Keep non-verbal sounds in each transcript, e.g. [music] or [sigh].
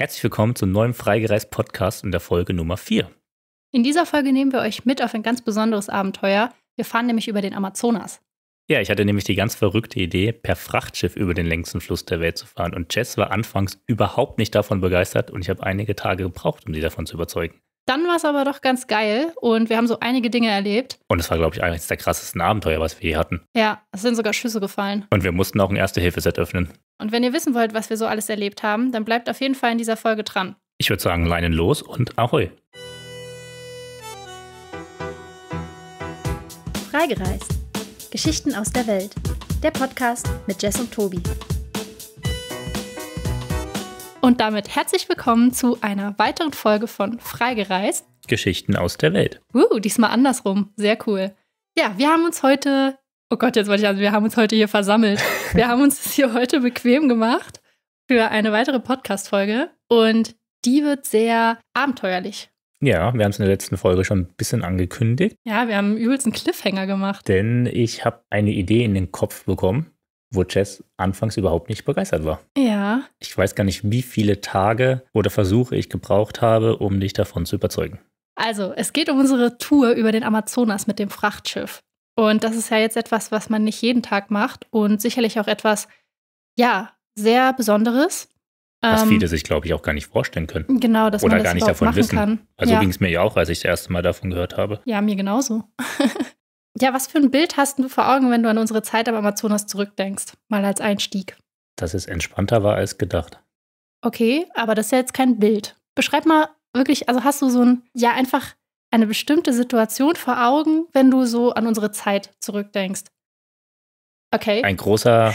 Herzlich willkommen zum neuen Freigereist Podcast in der Folge Nummer 4. In dieser Folge nehmen wir euch mit auf ein ganz besonderes Abenteuer. Wir fahren nämlich über den Amazonas. Ja, ich hatte nämlich die ganz verrückte Idee, per Frachtschiff über den längsten Fluss der Welt zu fahren. Und Jess war anfangs überhaupt nicht davon begeistert und ich habe einige Tage gebraucht, um sie davon zu überzeugen. Dann war es aber doch ganz geil und wir haben so einige Dinge erlebt. Und es war, glaube ich, eines der krassesten Abenteuer, was wir je hatten. Ja, es sind sogar Schüsse gefallen. Und wir mussten auch ein Erste-Hilfe-Set öffnen. Und wenn ihr wissen wollt, was wir so alles erlebt haben, dann bleibt auf jeden Fall in dieser Folge dran. Ich würde sagen, Leinen los und Ahoi! Freigereist. Geschichten aus der Welt. Der Podcast mit Jess und Tobi. Und damit herzlich willkommen zu einer weiteren Folge von Freigereist. Geschichten aus der Welt. Uh, diesmal andersrum. Sehr cool. Ja, wir haben uns heute Oh Gott, jetzt wollte ich, also wir haben uns heute hier versammelt. Wir haben uns hier heute bequem gemacht für eine weitere Podcast-Folge und die wird sehr abenteuerlich. Ja, wir haben es in der letzten Folge schon ein bisschen angekündigt. Ja, wir haben übelst einen Cliffhanger gemacht. Denn ich habe eine Idee in den Kopf bekommen, wo Jess anfangs überhaupt nicht begeistert war. Ja. Ich weiß gar nicht, wie viele Tage oder Versuche ich gebraucht habe, um dich davon zu überzeugen. Also, es geht um unsere Tour über den Amazonas mit dem Frachtschiff. Und das ist ja jetzt etwas, was man nicht jeden Tag macht und sicherlich auch etwas, ja, sehr Besonderes. Was viele ähm, sich, glaube ich, auch gar nicht vorstellen können. Genau, dass Oder man das gar nicht davon wissen. Kann. Also ja. ging es mir ja auch, als ich das erste Mal davon gehört habe. Ja, mir genauso. [laughs] ja, was für ein Bild hast du vor Augen, wenn du an unsere Zeit am Amazonas zurückdenkst? Mal als Einstieg. Dass es entspannter war als gedacht. Okay, aber das ist ja jetzt kein Bild. Beschreib mal wirklich, also hast du so ein, ja, einfach eine bestimmte Situation vor Augen, wenn du so an unsere Zeit zurückdenkst. Okay. Ein großer.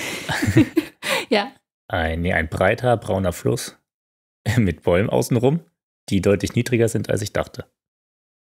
[laughs] ja. Ein, nee, ein breiter brauner Fluss [laughs] mit Bäumen außenrum, die deutlich niedriger sind, als ich dachte.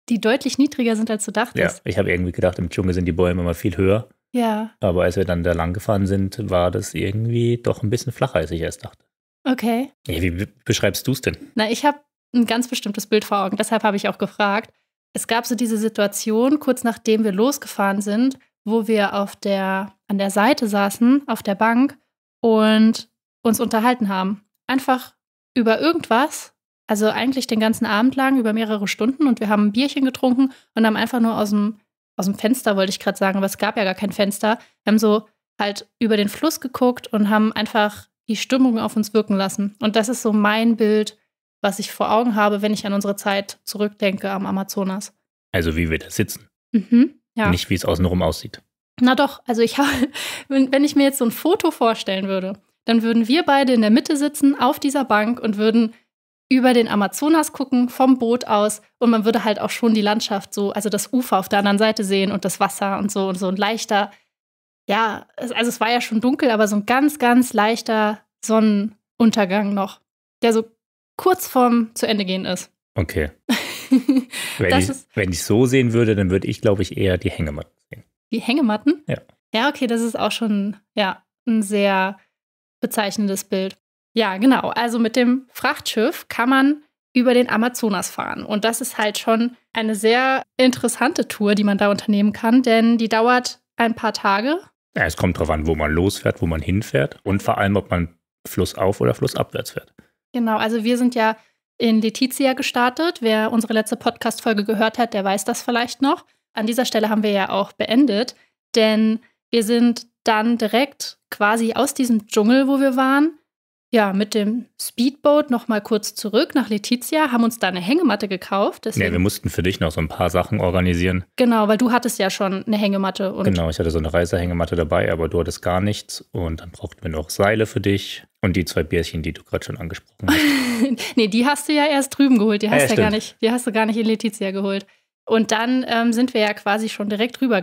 Die deutlich niedriger sind, als du dachtest? Ja, ich habe irgendwie gedacht, im Dschungel sind die Bäume immer viel höher. Ja. Aber als wir dann da lang gefahren sind, war das irgendwie doch ein bisschen flacher, als ich erst dachte. Okay. Ja, wie beschreibst du es denn? Na, ich habe ein ganz bestimmtes Bild vor Augen. Deshalb habe ich auch gefragt es gab so diese Situation, kurz nachdem wir losgefahren sind, wo wir auf der, an der Seite saßen, auf der Bank und uns unterhalten haben. Einfach über irgendwas, also eigentlich den ganzen Abend lang, über mehrere Stunden und wir haben ein Bierchen getrunken und haben einfach nur aus dem, aus dem Fenster, wollte ich gerade sagen, aber es gab ja gar kein Fenster, wir haben so halt über den Fluss geguckt und haben einfach die Stimmung auf uns wirken lassen. Und das ist so mein Bild was ich vor Augen habe, wenn ich an unsere Zeit zurückdenke am Amazonas. Also wie wir da sitzen. Mhm, ja. Nicht wie es außenrum aussieht. Na doch, also ich [laughs] habe, wenn ich mir jetzt so ein Foto vorstellen würde, dann würden wir beide in der Mitte sitzen auf dieser Bank und würden über den Amazonas gucken vom Boot aus und man würde halt auch schon die Landschaft so, also das Ufer auf der anderen Seite sehen und das Wasser und so und so ein leichter, ja, also es war ja schon dunkel, aber so ein ganz, ganz leichter Sonnenuntergang noch, der so kurz vorm zu Ende gehen ist. Okay. [laughs] wenn, ich, wenn ich so sehen würde, dann würde ich, glaube ich, eher die Hängematten sehen. Die Hängematten? Ja. Ja, okay, das ist auch schon ja, ein sehr bezeichnendes Bild. Ja, genau. Also mit dem Frachtschiff kann man über den Amazonas fahren. Und das ist halt schon eine sehr interessante Tour, die man da unternehmen kann, denn die dauert ein paar Tage. Ja, es kommt darauf an, wo man losfährt, wo man hinfährt und vor allem, ob man flussauf oder flussabwärts fährt. Genau, also wir sind ja in Letizia gestartet. Wer unsere letzte Podcast-Folge gehört hat, der weiß das vielleicht noch. An dieser Stelle haben wir ja auch beendet, denn wir sind dann direkt quasi aus diesem Dschungel, wo wir waren, ja, mit dem Speedboat nochmal kurz zurück nach Letizia, haben uns da eine Hängematte gekauft. Deswegen. Nee, wir mussten für dich noch so ein paar Sachen organisieren. Genau, weil du hattest ja schon eine Hängematte. genau, ich hatte so eine Reisehängematte dabei, aber du hattest gar nichts. Und dann brauchten wir noch Seile für dich und die zwei Bierchen, die du gerade schon angesprochen hast. [laughs] nee, die hast du ja erst drüben geholt. Die hast, ja, ja gar nicht, die hast du gar nicht in Letizia geholt. Und dann ähm, sind wir ja quasi schon direkt rüber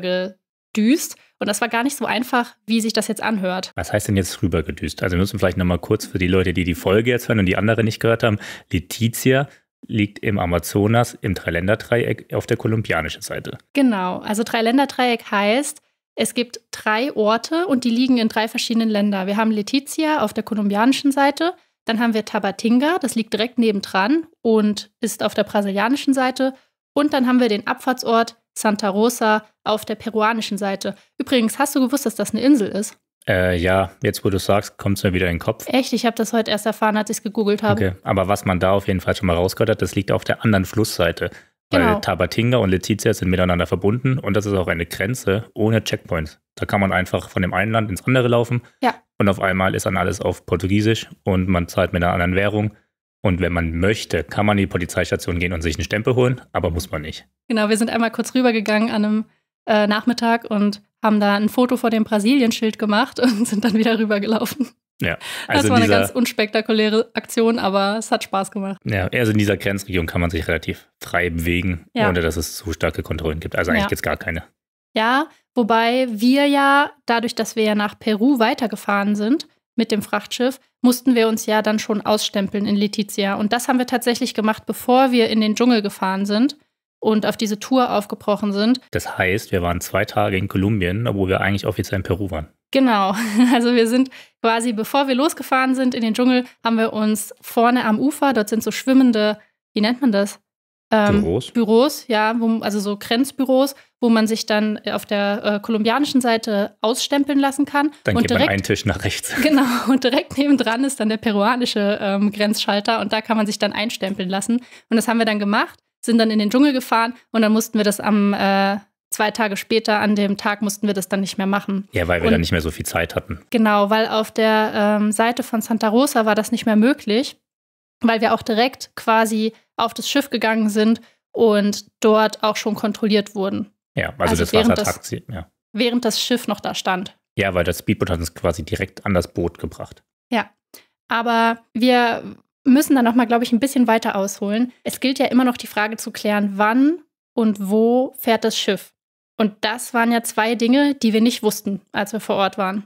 rübergedüst. Und das war gar nicht so einfach, wie sich das jetzt anhört. Was heißt denn jetzt rübergedüst? Also wir müssen vielleicht nochmal kurz für die Leute, die die Folge jetzt hören und die andere nicht gehört haben. Letizia liegt im Amazonas im Dreiländerdreieck auf der kolumbianischen Seite. Genau, also Dreiländerdreieck heißt, es gibt drei Orte und die liegen in drei verschiedenen Ländern. Wir haben Letizia auf der kolumbianischen Seite, dann haben wir Tabatinga, das liegt direkt nebendran und ist auf der brasilianischen Seite. Und dann haben wir den Abfahrtsort Santa Rosa auf der peruanischen Seite. Übrigens, hast du gewusst, dass das eine Insel ist? Äh, ja, jetzt wo du es sagst, kommt es mir wieder in den Kopf. Echt? Ich habe das heute erst erfahren, als ich es gegoogelt habe. Okay, aber was man da auf jeden Fall schon mal rausgehört hat, das liegt auf der anderen Flussseite. Weil genau. Tabatinga und Letizia sind miteinander verbunden und das ist auch eine Grenze ohne Checkpoints. Da kann man einfach von dem einen Land ins andere laufen. Ja. Und auf einmal ist dann alles auf Portugiesisch und man zahlt mit einer anderen Währung. Und wenn man möchte, kann man in die Polizeistation gehen und sich einen Stempel holen, aber muss man nicht. Genau, wir sind einmal kurz rübergegangen an einem äh, Nachmittag und haben da ein Foto vor dem Brasilienschild gemacht [laughs] und sind dann wieder rübergelaufen. Ja, also das war dieser, eine ganz unspektakuläre Aktion, aber es hat Spaß gemacht. Ja, also in dieser Grenzregion kann man sich relativ frei bewegen, ja. ohne dass es zu starke Kontrollen gibt. Also eigentlich ja. gibt es gar keine. Ja, wobei wir ja, dadurch, dass wir ja nach Peru weitergefahren sind, mit dem Frachtschiff, mussten wir uns ja dann schon ausstempeln in Letizia. Und das haben wir tatsächlich gemacht, bevor wir in den Dschungel gefahren sind und auf diese Tour aufgebrochen sind. Das heißt, wir waren zwei Tage in Kolumbien, obwohl wir eigentlich offiziell in Peru waren. Genau, [laughs] also wir sind quasi, bevor wir losgefahren sind in den Dschungel, haben wir uns vorne am Ufer, dort sind so schwimmende, wie nennt man das? Ähm, Büros. Büros, ja, wo, also so Grenzbüros, wo man sich dann äh, auf der äh, kolumbianischen Seite ausstempeln lassen kann. Dann und geht direkt, man einen Tisch nach rechts. [laughs] Genau, und direkt nebendran ist dann der peruanische ähm, Grenzschalter und da kann man sich dann einstempeln lassen. Und das haben wir dann gemacht, sind dann in den Dschungel gefahren und dann mussten wir das am äh, zwei Tage später an dem Tag mussten wir das dann nicht mehr machen. Ja, weil wir und, dann nicht mehr so viel Zeit hatten. Genau, weil auf der ähm, Seite von Santa Rosa war das nicht mehr möglich, weil wir auch direkt quasi auf das Schiff gegangen sind und dort auch schon kontrolliert wurden. Ja, also, also das Wasser das, tat sie, ja. Während das Schiff noch da stand. Ja, weil das Speedboot hat uns quasi direkt an das Boot gebracht. Ja, aber wir müssen dann nochmal, glaube ich, ein bisschen weiter ausholen. Es gilt ja immer noch die Frage zu klären, wann und wo fährt das Schiff. Und das waren ja zwei Dinge, die wir nicht wussten, als wir vor Ort waren.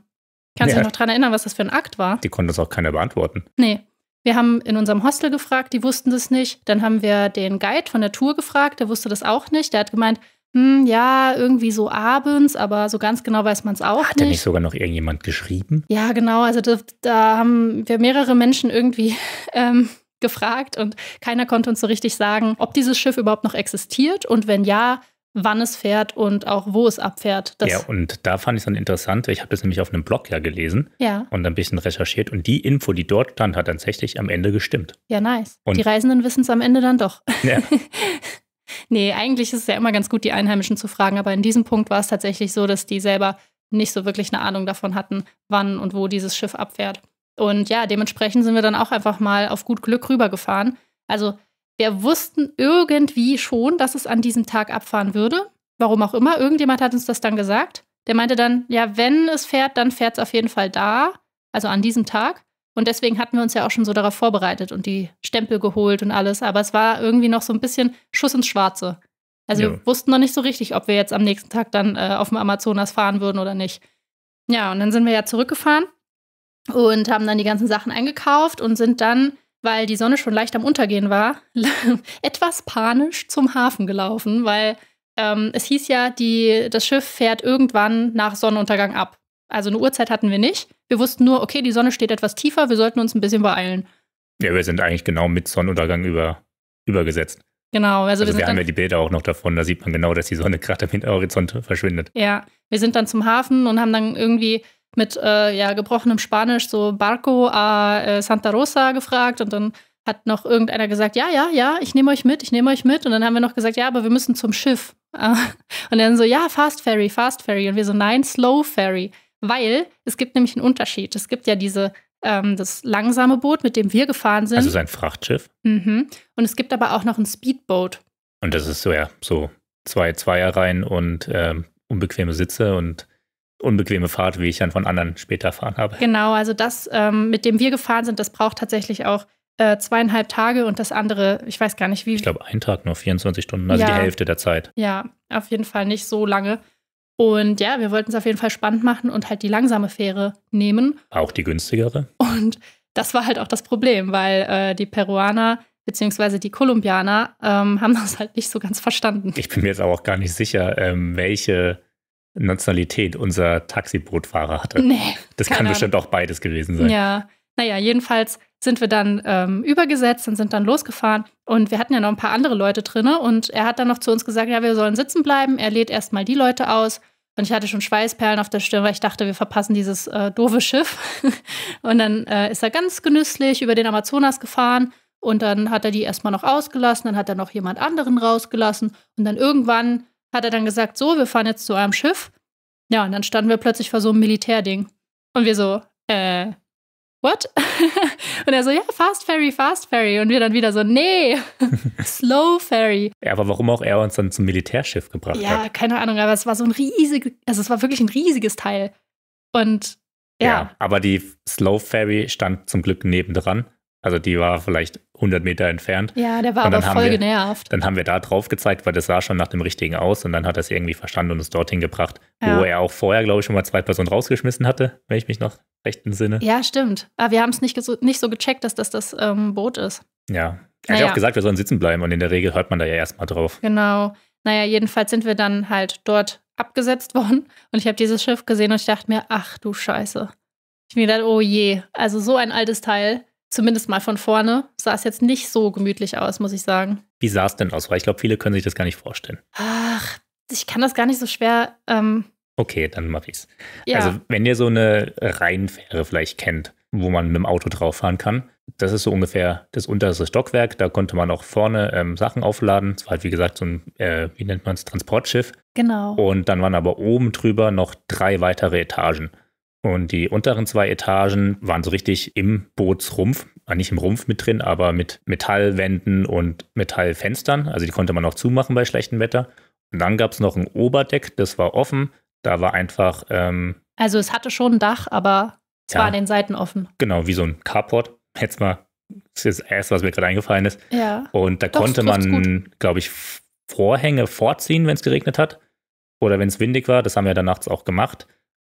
Kannst du ja. dich noch daran erinnern, was das für ein Akt war? Die konnte das auch keiner beantworten. Nee. Wir haben in unserem Hostel gefragt, die wussten das nicht. Dann haben wir den Guide von der Tour gefragt, der wusste das auch nicht. Der hat gemeint, hm, ja, irgendwie so abends, aber so ganz genau weiß man es auch Hat nicht. Hat nicht sogar noch irgendjemand geschrieben? Ja, genau. Also da, da haben wir mehrere Menschen irgendwie [laughs] ähm, gefragt und keiner konnte uns so richtig sagen, ob dieses Schiff überhaupt noch existiert und wenn ja, wann es fährt und auch wo es abfährt. Das ja, und da fand ich es dann interessant, ich habe das nämlich auf einem Blog ja gelesen ja. und ein bisschen recherchiert und die Info, die dort stand, hat tatsächlich am Ende gestimmt. Ja, nice. Und die Reisenden wissen es am Ende dann doch. Ja. [laughs] Nee, eigentlich ist es ja immer ganz gut, die Einheimischen zu fragen, aber in diesem Punkt war es tatsächlich so, dass die selber nicht so wirklich eine Ahnung davon hatten, wann und wo dieses Schiff abfährt. Und ja, dementsprechend sind wir dann auch einfach mal auf gut Glück rübergefahren. Also wir wussten irgendwie schon, dass es an diesem Tag abfahren würde. Warum auch immer, irgendjemand hat uns das dann gesagt. Der meinte dann, ja, wenn es fährt, dann fährt es auf jeden Fall da, also an diesem Tag. Und deswegen hatten wir uns ja auch schon so darauf vorbereitet und die Stempel geholt und alles. Aber es war irgendwie noch so ein bisschen Schuss ins Schwarze. Also ja. wir wussten noch nicht so richtig, ob wir jetzt am nächsten Tag dann äh, auf dem Amazonas fahren würden oder nicht. Ja, und dann sind wir ja zurückgefahren und haben dann die ganzen Sachen eingekauft und sind dann, weil die Sonne schon leicht am Untergehen war, [laughs] etwas panisch zum Hafen gelaufen, weil ähm, es hieß ja, die, das Schiff fährt irgendwann nach Sonnenuntergang ab. Also eine Uhrzeit hatten wir nicht. Wir wussten nur, okay, die Sonne steht etwas tiefer, wir sollten uns ein bisschen beeilen. Ja, wir sind eigentlich genau mit Sonnenuntergang über, übergesetzt. Genau, also, also wir, wir haben ja die Bilder auch noch davon, da sieht man genau, dass die Sonne gerade am Hinterhorizont verschwindet. Ja, wir sind dann zum Hafen und haben dann irgendwie mit äh, ja, gebrochenem Spanisch so Barco a äh, Santa Rosa gefragt und dann hat noch irgendeiner gesagt, ja, ja, ja, ich nehme euch mit, ich nehme euch mit. Und dann haben wir noch gesagt, ja, aber wir müssen zum Schiff. [laughs] Und dann so, ja, Fast Ferry, Fast Ferry. Und wir so, nein, Slow Ferry weil es gibt nämlich einen Unterschied. Es gibt ja diese ähm, das langsame Boot, mit dem wir gefahren sind. Also sein Frachtschiff. Mhm. Und es gibt aber auch noch ein Speedboot. Und das ist so, ja, so zwei Zweierreihen und ähm, unbequeme Sitze und unbequeme Fahrt, wie ich dann von anderen später erfahren habe. Genau, also das, ähm, mit dem wir gefahren sind, das braucht tatsächlich auch äh, zweieinhalb Tage und das andere, ich weiß gar nicht wie. Ich glaube, ein Tag nur 24 Stunden, also ja. die Hälfte der Zeit. Ja, auf jeden Fall nicht so lange. Und ja, wir wollten es auf jeden Fall spannend machen und halt die langsame Fähre nehmen. Auch die günstigere. Und das war halt auch das Problem, weil äh, die Peruaner bzw. die Kolumbianer ähm, [laughs] haben das halt nicht so ganz verstanden. Ich bin mir jetzt aber auch gar nicht sicher, ähm, welche Nationalität unser Taxibootfahrer hatte. Nee, das kann bestimmt auch beides gewesen sein. Ja, naja, jedenfalls sind wir dann ähm, übergesetzt und sind dann losgefahren. Und wir hatten ja noch ein paar andere Leute drin. Und er hat dann noch zu uns gesagt, ja, wir sollen sitzen bleiben. Er lädt erstmal die Leute aus. Und ich hatte schon Schweißperlen auf der Stirn, weil ich dachte, wir verpassen dieses äh, doofe Schiff. [laughs] und dann äh, ist er ganz genüsslich über den Amazonas gefahren. Und dann hat er die erstmal noch ausgelassen. Dann hat er noch jemand anderen rausgelassen. Und dann irgendwann hat er dann gesagt, so, wir fahren jetzt zu eurem Schiff. Ja, und dann standen wir plötzlich vor so einem Militärding. Und wir so, äh, what? [laughs] Und er so, ja, Fast Ferry, Fast Ferry. Und wir dann wieder so, nee, [laughs] Slow Ferry. Ja, aber warum auch er uns dann zum Militärschiff gebracht ja, hat. Ja, keine Ahnung, aber es war so ein riesiges, also es war wirklich ein riesiges Teil. Und ja. ja aber die Slow Ferry stand zum Glück nebendran also die war vielleicht 100 Meter entfernt. Ja, der war aber voll wir, genervt. Dann haben wir da drauf gezeigt, weil das sah schon nach dem Richtigen aus. Und dann hat er es irgendwie verstanden und uns dorthin gebracht, ja. wo er auch vorher, glaube ich, schon mal zwei Personen rausgeschmissen hatte, wenn ich mich noch recht entsinne. Ja, stimmt. Aber wir haben es nicht, nicht so gecheckt, dass das das ähm, Boot ist. Ja. Er naja. hat ja auch gesagt, wir sollen sitzen bleiben. Und in der Regel hört man da ja erstmal drauf. Genau. Naja, jedenfalls sind wir dann halt dort abgesetzt [laughs] worden. Und ich habe dieses Schiff gesehen und ich dachte mir, ach du Scheiße. Ich mir gedacht, oh je, also so ein altes Teil zumindest mal von vorne, sah es jetzt nicht so gemütlich aus, muss ich sagen. Wie sah es denn aus? Weil ich glaube, viele können sich das gar nicht vorstellen. Ach, ich kann das gar nicht so schwer. Ähm okay, dann mach ich's. Ja. Also, wenn ihr so eine Rheinfähre vielleicht kennt, wo man mit dem Auto drauf fahren kann, das ist so ungefähr das unterste Stockwerk. Da konnte man auch vorne ähm, Sachen aufladen. Es war halt, wie gesagt, so ein, äh, wie nennt man es, Transportschiff. Genau. Und dann waren aber oben drüber noch drei weitere Etagen. Und die unteren zwei Etagen waren so richtig im Bootsrumpf, ah, nicht im Rumpf mit drin, aber mit Metallwänden und Metallfenstern. Also die konnte man auch zumachen bei schlechtem Wetter. Und dann gab es noch ein Oberdeck, das war offen. Da war einfach. Ähm, also es hatte schon ein Dach, aber es ja, war an den Seiten offen. Genau, wie so ein Carport. Jetzt mal, das ist das erste, was mir gerade eingefallen ist. Ja. Und da Doch, konnte man, glaube ich, Vorhänge vorziehen, wenn es geregnet hat. Oder wenn es windig war. Das haben wir dann nachts auch gemacht.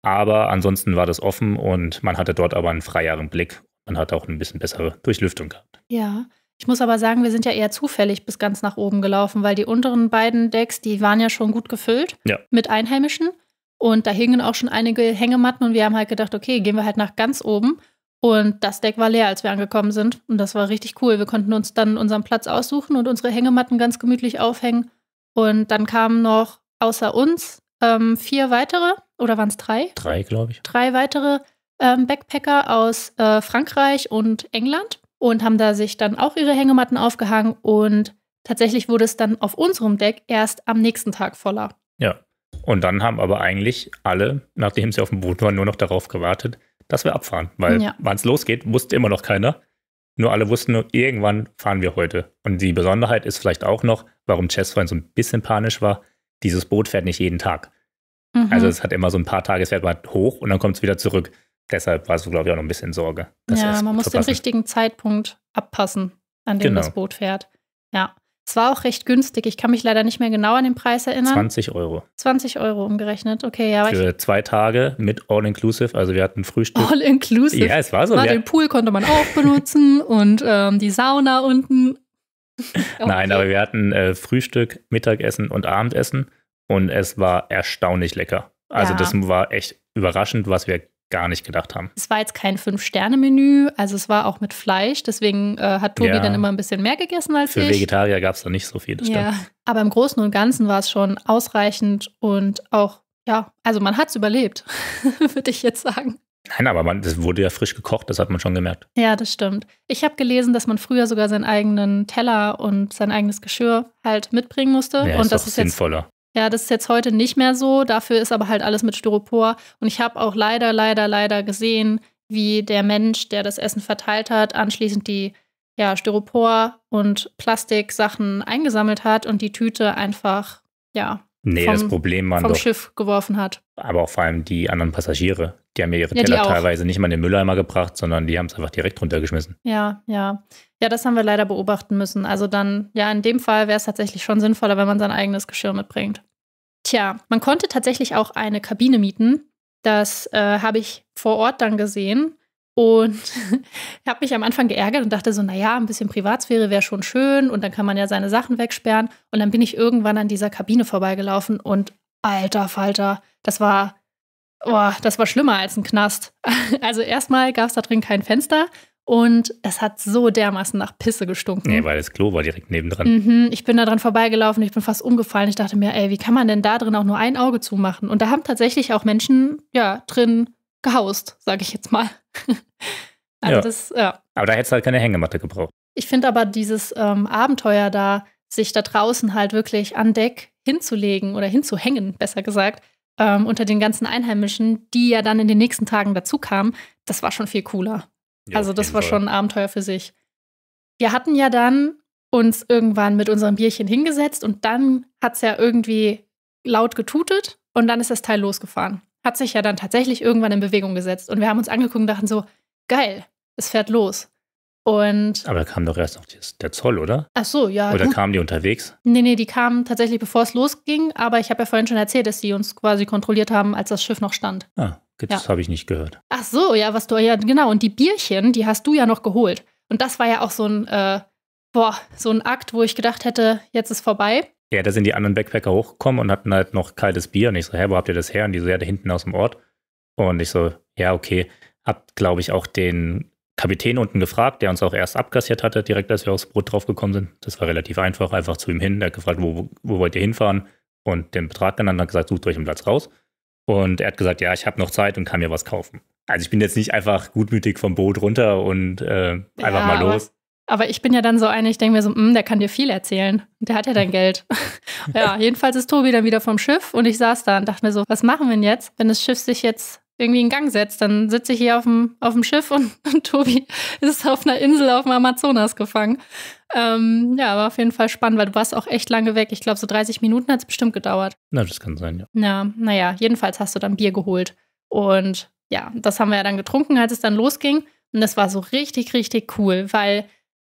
Aber ansonsten war das offen und man hatte dort aber einen freieren Blick Man hat auch ein bisschen bessere Durchlüftung gehabt. Ja. Ich muss aber sagen, wir sind ja eher zufällig bis ganz nach oben gelaufen, weil die unteren beiden Decks, die waren ja schon gut gefüllt ja. mit Einheimischen. Und da hingen auch schon einige Hängematten und wir haben halt gedacht, okay, gehen wir halt nach ganz oben. Und das Deck war leer, als wir angekommen sind. Und das war richtig cool. Wir konnten uns dann unseren Platz aussuchen und unsere Hängematten ganz gemütlich aufhängen. Und dann kamen noch außer uns ähm, vier weitere oder waren es drei? Drei, glaube ich. Drei weitere ähm, Backpacker aus äh, Frankreich und England und haben da sich dann auch ihre Hängematten aufgehangen und tatsächlich wurde es dann auf unserem Deck erst am nächsten Tag voller. Ja. Und dann haben aber eigentlich alle, nachdem sie auf dem Boot waren, nur noch darauf gewartet, dass wir abfahren. Weil ja. wann es losgeht, wusste immer noch keiner. Nur alle wussten nur, irgendwann fahren wir heute. Und die Besonderheit ist vielleicht auch noch, warum Chess vorhin so ein bisschen panisch war, dieses Boot fährt nicht jeden Tag. Mhm. Also es hat immer so ein paar Tage, es fährt mal hoch und dann kommt es wieder zurück. Deshalb warst du, glaube ich, auch noch ein bisschen Sorge. Ja, man muss verpassen. den richtigen Zeitpunkt abpassen, an dem genau. das Boot fährt. Ja. Es war auch recht günstig. Ich kann mich leider nicht mehr genau an den Preis erinnern. 20 Euro. 20 Euro umgerechnet. Okay, ja. Für zwei Tage mit All-Inclusive. Also wir hatten Frühstück. All-Inclusive. Ja, es war so. Na, den Pool konnte man auch benutzen [laughs] und ähm, die Sauna unten. Okay. Nein, aber wir hatten äh, Frühstück, Mittagessen und Abendessen und es war erstaunlich lecker. Also ja. das war echt überraschend, was wir gar nicht gedacht haben. Es war jetzt kein Fünf-Sterne-Menü, also es war auch mit Fleisch, deswegen äh, hat Tobi ja. dann immer ein bisschen mehr gegessen als Für ich. Für Vegetarier gab es da nicht so viel, das ja. Stimmt. Aber im Großen und Ganzen war es schon ausreichend und auch, ja, also man hat es überlebt, [laughs] würde ich jetzt sagen. Nein, aber man, das wurde ja frisch gekocht, das hat man schon gemerkt. Ja, das stimmt. Ich habe gelesen, dass man früher sogar seinen eigenen Teller und sein eigenes Geschirr halt mitbringen musste. Ja, und ist das ist sinnvoller. Ja, das ist jetzt heute nicht mehr so. Dafür ist aber halt alles mit Styropor. Und ich habe auch leider, leider, leider gesehen, wie der Mensch, der das Essen verteilt hat, anschließend die ja, Styropor- und Plastiksachen eingesammelt hat und die Tüte einfach, ja, Nee, vom, das Problem waren vom doch, Schiff geworfen hat. Aber auch vor allem die anderen Passagiere. Die haben ja ihre ja, Teller teilweise nicht mal in den Mülleimer gebracht, sondern die haben es einfach direkt runtergeschmissen. Ja, ja. Ja, das haben wir leider beobachten müssen. Also dann, ja, in dem Fall wäre es tatsächlich schon sinnvoller, wenn man sein eigenes Geschirr mitbringt. Tja, man konnte tatsächlich auch eine Kabine mieten. Das äh, habe ich vor Ort dann gesehen. Und ich [laughs] habe mich am Anfang geärgert und dachte so, naja, ein bisschen Privatsphäre wäre schon schön und dann kann man ja seine Sachen wegsperren. Und dann bin ich irgendwann an dieser Kabine vorbeigelaufen und alter Falter, das war, oh, das war schlimmer als ein Knast. [laughs] Also erstmal gab es da drin kein Fenster und es hat so dermaßen nach Pisse gestunken. Nee, weil das Klo war direkt nebendran. Mhm, ich bin da dran vorbeigelaufen, ich bin fast umgefallen. Ich dachte mir, ey, wie kann man denn da drin auch nur ein Auge zumachen? Und da haben tatsächlich auch Menschen, ja, drin gehaust, sage ich jetzt mal. [laughs] also ja. Das, ja. Aber da hättest du halt keine Hängematte gebraucht. Ich finde aber dieses ähm, Abenteuer da, sich da draußen halt wirklich an Deck hinzulegen oder hinzuhängen, besser gesagt, ähm, unter den ganzen Einheimischen, die ja dann in den nächsten Tagen dazu kamen, das war schon viel cooler. Ja, also das war schon ein Abenteuer für sich. Wir hatten ja dann uns irgendwann mit unserem Bierchen hingesetzt und dann hat es ja irgendwie laut getutet und dann ist das Teil losgefahren hat sich ja dann tatsächlich irgendwann in Bewegung gesetzt. Und wir haben uns angeguckt und dachten so, geil, es fährt los. Und Aber da kam doch erst noch der Zoll, oder? Ach so, ja. Oder kamen die unterwegs? Nee, nee, die kamen tatsächlich, bevor es losging. Aber ich habe ja vorhin schon erzählt, dass die uns quasi kontrolliert haben, als das Schiff noch stand. Ah, das ja. habe ich nicht gehört. Ach so, ja, was du, ja, genau. Und die Bierchen, die hast du ja noch geholt. Und das war ja auch so ein, äh, boah, so ein Akt, wo ich gedacht hätte, jetzt ist vorbei. Ja, da sind die anderen Backpacker hochgekommen und hatten halt noch kaltes Bier. Und ich so, hä, wo habt ihr das her? Und die so, ja, da hinten aus dem Ort. Und ich so, ja, okay. Hab, glaube ich, auch den Kapitän unten gefragt, der uns auch erst abkassiert hatte, direkt als wir aufs Brot draufgekommen sind. Das war relativ einfach, einfach zu ihm hin. Der hat gefragt, wo, wo wollt ihr hinfahren? Und den Betrag genannt, hat gesagt, sucht euch einen Platz raus. Und er hat gesagt, ja, ich habe noch Zeit und kann mir was kaufen. Also ich bin jetzt nicht einfach gutmütig vom Boot runter und äh, einfach ja, mal los. Aber ich bin ja dann so eine, ich denke mir so, hm, der kann dir viel erzählen. Der hat ja dein Geld. [laughs] ja, jedenfalls ist Tobi dann wieder vom Schiff und ich saß da und dachte mir so, was machen wir denn jetzt, wenn das Schiff sich jetzt irgendwie in Gang setzt? Dann sitze ich hier auf dem, auf dem Schiff und, [laughs] und Tobi ist auf einer Insel auf dem Amazonas gefangen. Ähm, ja, war auf jeden Fall spannend, weil du warst auch echt lange weg. Ich glaube, so 30 Minuten hat es bestimmt gedauert. Na, das kann sein, ja. Ja, naja, jedenfalls hast du dann Bier geholt. Und ja, das haben wir ja dann getrunken, als es dann losging. Und das war so richtig, richtig cool, weil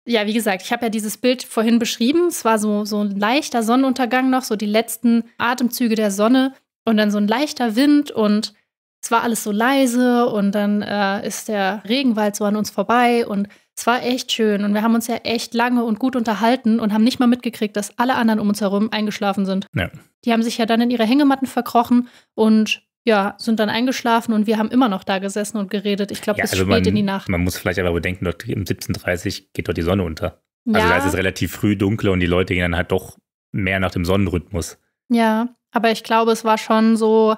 ja, wie gesagt, ich habe ja dieses Bild vorhin beschrieben. Es war so, so ein leichter Sonnenuntergang noch, so die letzten Atemzüge der Sonne und dann so ein leichter Wind und es war alles so leise und dann äh, ist der Regenwald so an uns vorbei und es war echt schön und wir haben uns ja echt lange und gut unterhalten und haben nicht mal mitgekriegt, dass alle anderen um uns herum eingeschlafen sind. Ja. Die haben sich ja dann in ihre Hängematten verkrochen und ja, sind dann eingeschlafen und wir haben immer noch da gesessen und geredet. Ich glaube, ja, bis also spät man, in die Nacht. Man muss vielleicht aber bedenken, dort um 17.30 Uhr geht dort die Sonne unter. Ja. Also da ist es relativ früh dunkel und die Leute gehen dann halt doch mehr nach dem Sonnenrhythmus. Ja, aber ich glaube, es war schon so,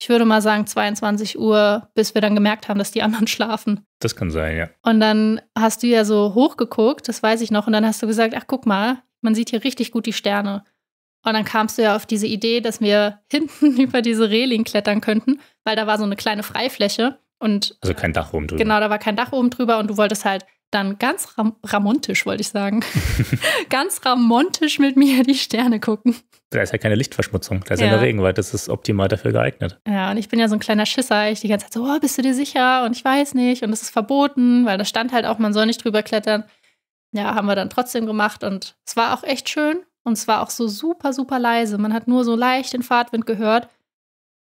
ich würde mal sagen 22 Uhr, bis wir dann gemerkt haben, dass die anderen [laughs] schlafen. Das kann sein, ja. Und dann hast du ja so hochgeguckt, das weiß ich noch, und dann hast du gesagt, ach guck mal, man sieht hier richtig gut die Sterne. Und dann kamst du ja auf diese Idee, dass wir [laughs] hinten über diese Reling klettern könnten, weil da war so eine kleine Freifläche und. Also kein Dach oben drüber. Genau, da war kein Dach oben drüber und du wolltest halt dann ganz ram ramontisch, wollte ich sagen, [laughs] ganz ramontisch mit mir die Sterne gucken. Da ist ja keine Lichtverschmutzung, da ist ja, ja Regenwald, das ist optimal dafür geeignet. Ja, und ich bin ja so ein kleiner Schisser, ich die ganze Zeit so, oh, bist du dir sicher? Und ich weiß nicht und es ist verboten, weil da stand halt auch, man soll nicht drüber klettern. Ja, haben wir dann trotzdem gemacht und es war auch echt schön und zwar auch so super, super leise. Man hat nur so leicht den Fahrtwind gehört.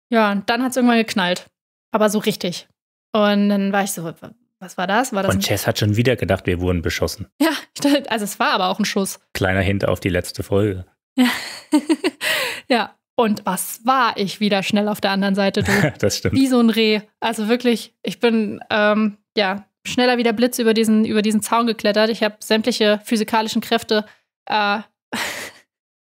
Ja, und dann hat es irgendwann geknallt. Aber so richtig. Und dann war ich so, was war das? War das und Chess hat schon wieder gedacht, wir wurden beschossen. Ja, [laughs] also es war aber auch ein Schuss. Kleiner Hint auf die letzte Folge. Ja. [laughs] ja. Und was war ich wieder schnell auf der anderen Seite? Du. [laughs] das stimmt. Wie so ein Reh. Also wirklich, ich bin ähm, ja schneller wie der Blitz über diesen, über diesen Zaun geklettert. Ich habe sämtliche physikalischen Kräfte äh,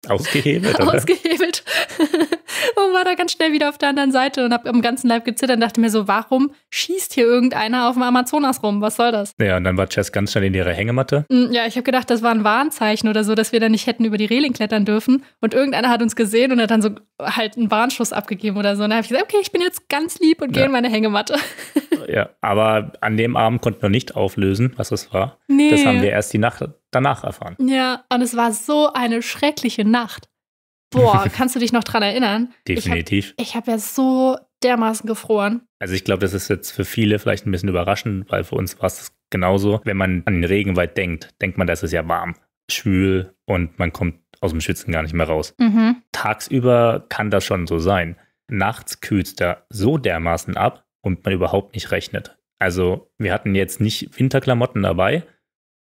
Ausgehebelt. Oder? Ausgehebelt. [laughs] und war da ganz schnell wieder auf der anderen Seite und habe am ganzen Leib gezittert und dachte mir so, warum schießt hier irgendeiner auf dem Amazonas rum? Was soll das? Ja, und dann war Chess ganz schnell in ihrer Hängematte. Mm, ja, ich habe gedacht, das war ein Warnzeichen oder so, dass wir da nicht hätten über die Reling klettern dürfen. Und irgendeiner hat uns gesehen und hat dann so halt einen Warnschuss abgegeben oder so. Und dann habe ich gesagt, okay, ich bin jetzt ganz lieb und gehe ja. in meine Hängematte. [laughs] ja, aber an dem Abend konnten wir nicht auflösen, was es war. Nee. Das haben wir erst die Nacht danach erfahren. Ja, und es war so eine schreckliche Nacht. Boah, [laughs] kannst du dich noch dran erinnern? Definitiv. Ich habe hab ja so dermaßen gefroren. Also ich glaube, das ist jetzt für viele vielleicht ein bisschen überraschend, weil für uns war es genauso. Wenn man an den Regenwald denkt, denkt man, das ist ja warm, schwül und man kommt aus dem Schwitzen gar nicht mehr raus. Mhm. Tagsüber kann das schon so sein. Nachts kühlt es da so dermaßen ab, womit man überhaupt nicht rechnet. Also wir hatten jetzt nicht Winterklamotten dabei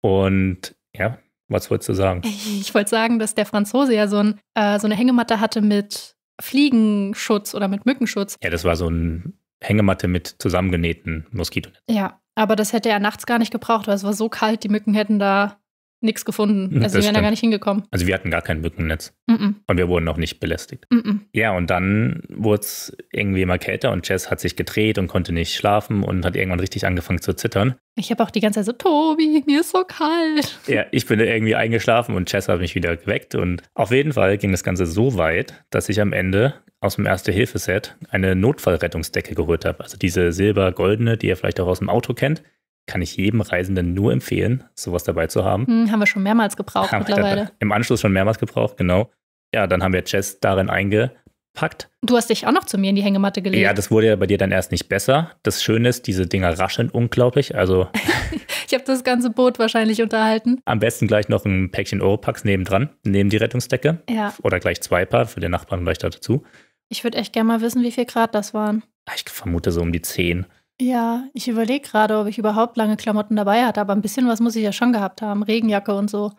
und ja, was wolltest du sagen? Ich wollte sagen, dass der Franzose ja so, ein, äh, so eine Hängematte hatte mit Fliegenschutz oder mit Mückenschutz. Ja, das war so eine Hängematte mit zusammengenähten Moskitonetzen. Ja, aber das hätte er nachts gar nicht gebraucht, weil es war so kalt, die Mücken hätten da nichts gefunden. Also das wir wären da gar nicht hingekommen. Also wir hatten gar kein Mückennetz. Mm -mm. Und wir wurden auch nicht belästigt. Mm ja, und dann wurde es irgendwie immer kälter und Jess hat sich gedreht und konnte nicht schlafen und hat irgendwann richtig angefangen zu zittern. Ich habe auch die ganze Zeit so, Tobi, mir ist so kalt. Ja, ich bin irgendwie eingeschlafen und Jess hat mich wieder geweckt. Und auf jeden Fall ging das Ganze so weit, dass ich am Ende aus dem Erste-Hilfe-Set eine Notfallrettungsdecke geholt habe. Also diese silber-goldene, die ihr vielleicht auch aus dem Auto kennt kann ich jedem Reisenden nur empfehlen, sowas dabei zu haben. Hm, haben wir schon mehrmals gebraucht haben mittlerweile. Im Anschluss schon mehrmals gebraucht, genau. Ja, dann haben wir Chess darin eingepackt. Du hast dich auch noch zu mir in die Hängematte gelegt. Ja, das wurde ja bei dir dann erst nicht besser. Das Schöne ist, diese Dinger rascheln unglaublich. Also [laughs] ich habe das ganze Boot wahrscheinlich unterhalten. Am besten gleich noch ein Päckchen Oropax nebendran, neben die Rettungsdecke. Ja. Oder gleich zwei Paar für den Nachbarn gleich dazu. Ich würde echt gerne mal wissen, wie viel Grad das waren. Ich vermute so um die zehn. Ja, ich überlege gerade, ob ich überhaupt lange Klamotten dabei hatte, aber ein bisschen was muss ich ja schon gehabt haben. Regenjacke und so.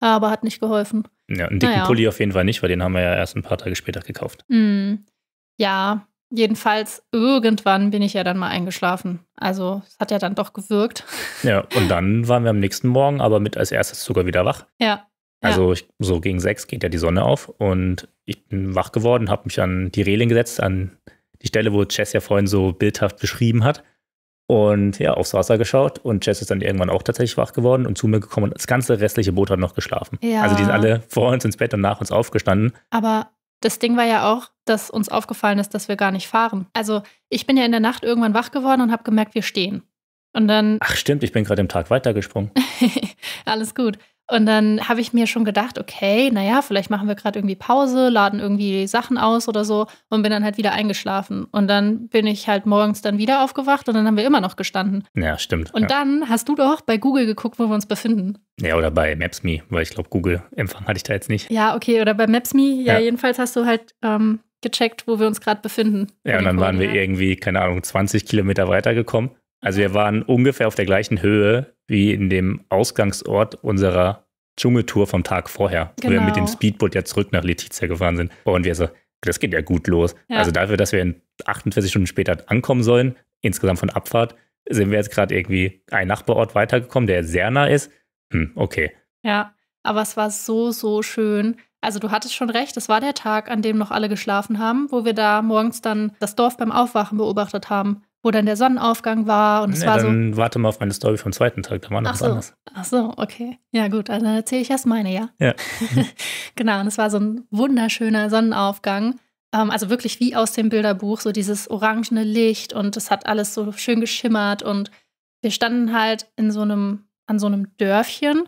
Aber hat nicht geholfen. Ja, einen dicken naja. Pulli auf jeden Fall nicht, weil den haben wir ja erst ein paar Tage später gekauft. Mm, ja, jedenfalls irgendwann bin ich ja dann mal eingeschlafen. Also es hat ja dann doch gewirkt. [laughs] Ja, und dann waren wir am nächsten Morgen aber mit als erstes sogar wieder wach. Ja. Also ja. Ich, so gegen sechs geht ja die Sonne auf und ich bin wach geworden, habe mich an die Reling gesetzt, an die Stelle, wo Jess ja vorhin so bildhaft beschrieben hat. Und ja, aufs Wasser geschaut und Jess ist dann irgendwann auch tatsächlich wach geworden und zu mir gekommen und das ganze restliche Boot hat noch geschlafen. Ja. Also die sind alle vor uns ins Bett und nach uns aufgestanden. Aber das Ding war ja auch, dass uns aufgefallen ist, dass wir gar nicht fahren. Also ich bin ja in der Nacht irgendwann wach geworden und habe gemerkt, wir stehen. Und dann. Ach stimmt, ich bin gerade im Tag weitergesprungen. [laughs] Alles gut. Und dann habe ich mir schon gedacht, okay, naja, vielleicht machen wir gerade irgendwie Pause, laden irgendwie Sachen aus oder so und bin dann halt wieder eingeschlafen. Und dann bin ich halt morgens dann wieder aufgewacht und dann haben wir immer noch gestanden. Ja, stimmt. Und ja. dann hast du doch bei Google geguckt, wo wir uns befinden. Ja, oder bei Maps.me, weil ich glaube, Google-Empfang hatte ich da jetzt nicht. Ja, okay, oder bei Maps.me. Ja, ja, jedenfalls hast du halt ähm, gecheckt, wo wir uns gerade befinden. Ja, und dann waren wir irgendwie, keine Ahnung, 20 Kilometer weitergekommen also wir waren ungefähr auf der gleichen Höhe wie in dem Ausgangsort unserer Dschungeltour vom Tag vorher, genau. wo wir mit dem genau. Speedboot ja zurück nach Letizia gefahren sind. Und wir so, das geht ja gut los. Ja. Also dafür, dass wir 48 Stunden später ankommen sollen, insgesamt von Abfahrt, sind wir jetzt gerade irgendwie einen Nachbarort weitergekommen, der sehr nah ist. Hm, okay. Ja, aber es war so, so schön. Also du hattest schon recht, es war der Tag, an dem noch alle geschlafen haben, wo wir da morgens dann das Dorf beim Aufwachen beobachtet haben wo dann der Sonnenaufgang war und es nee, war dann so. Warte mal auf meine Story vom zweiten Tag, da war noch Ach was so. anderes. Ach so, okay. Ja, gut, also dann erzähle ich erst meine, ja. Ja. [laughs] genau, und es war so ein wunderschöner Sonnenaufgang. Ähm, also wirklich wie aus dem Bilderbuch, so dieses orangene Licht und es hat alles so schön geschimmert und wir standen halt in so einem, an so einem Dörfchen,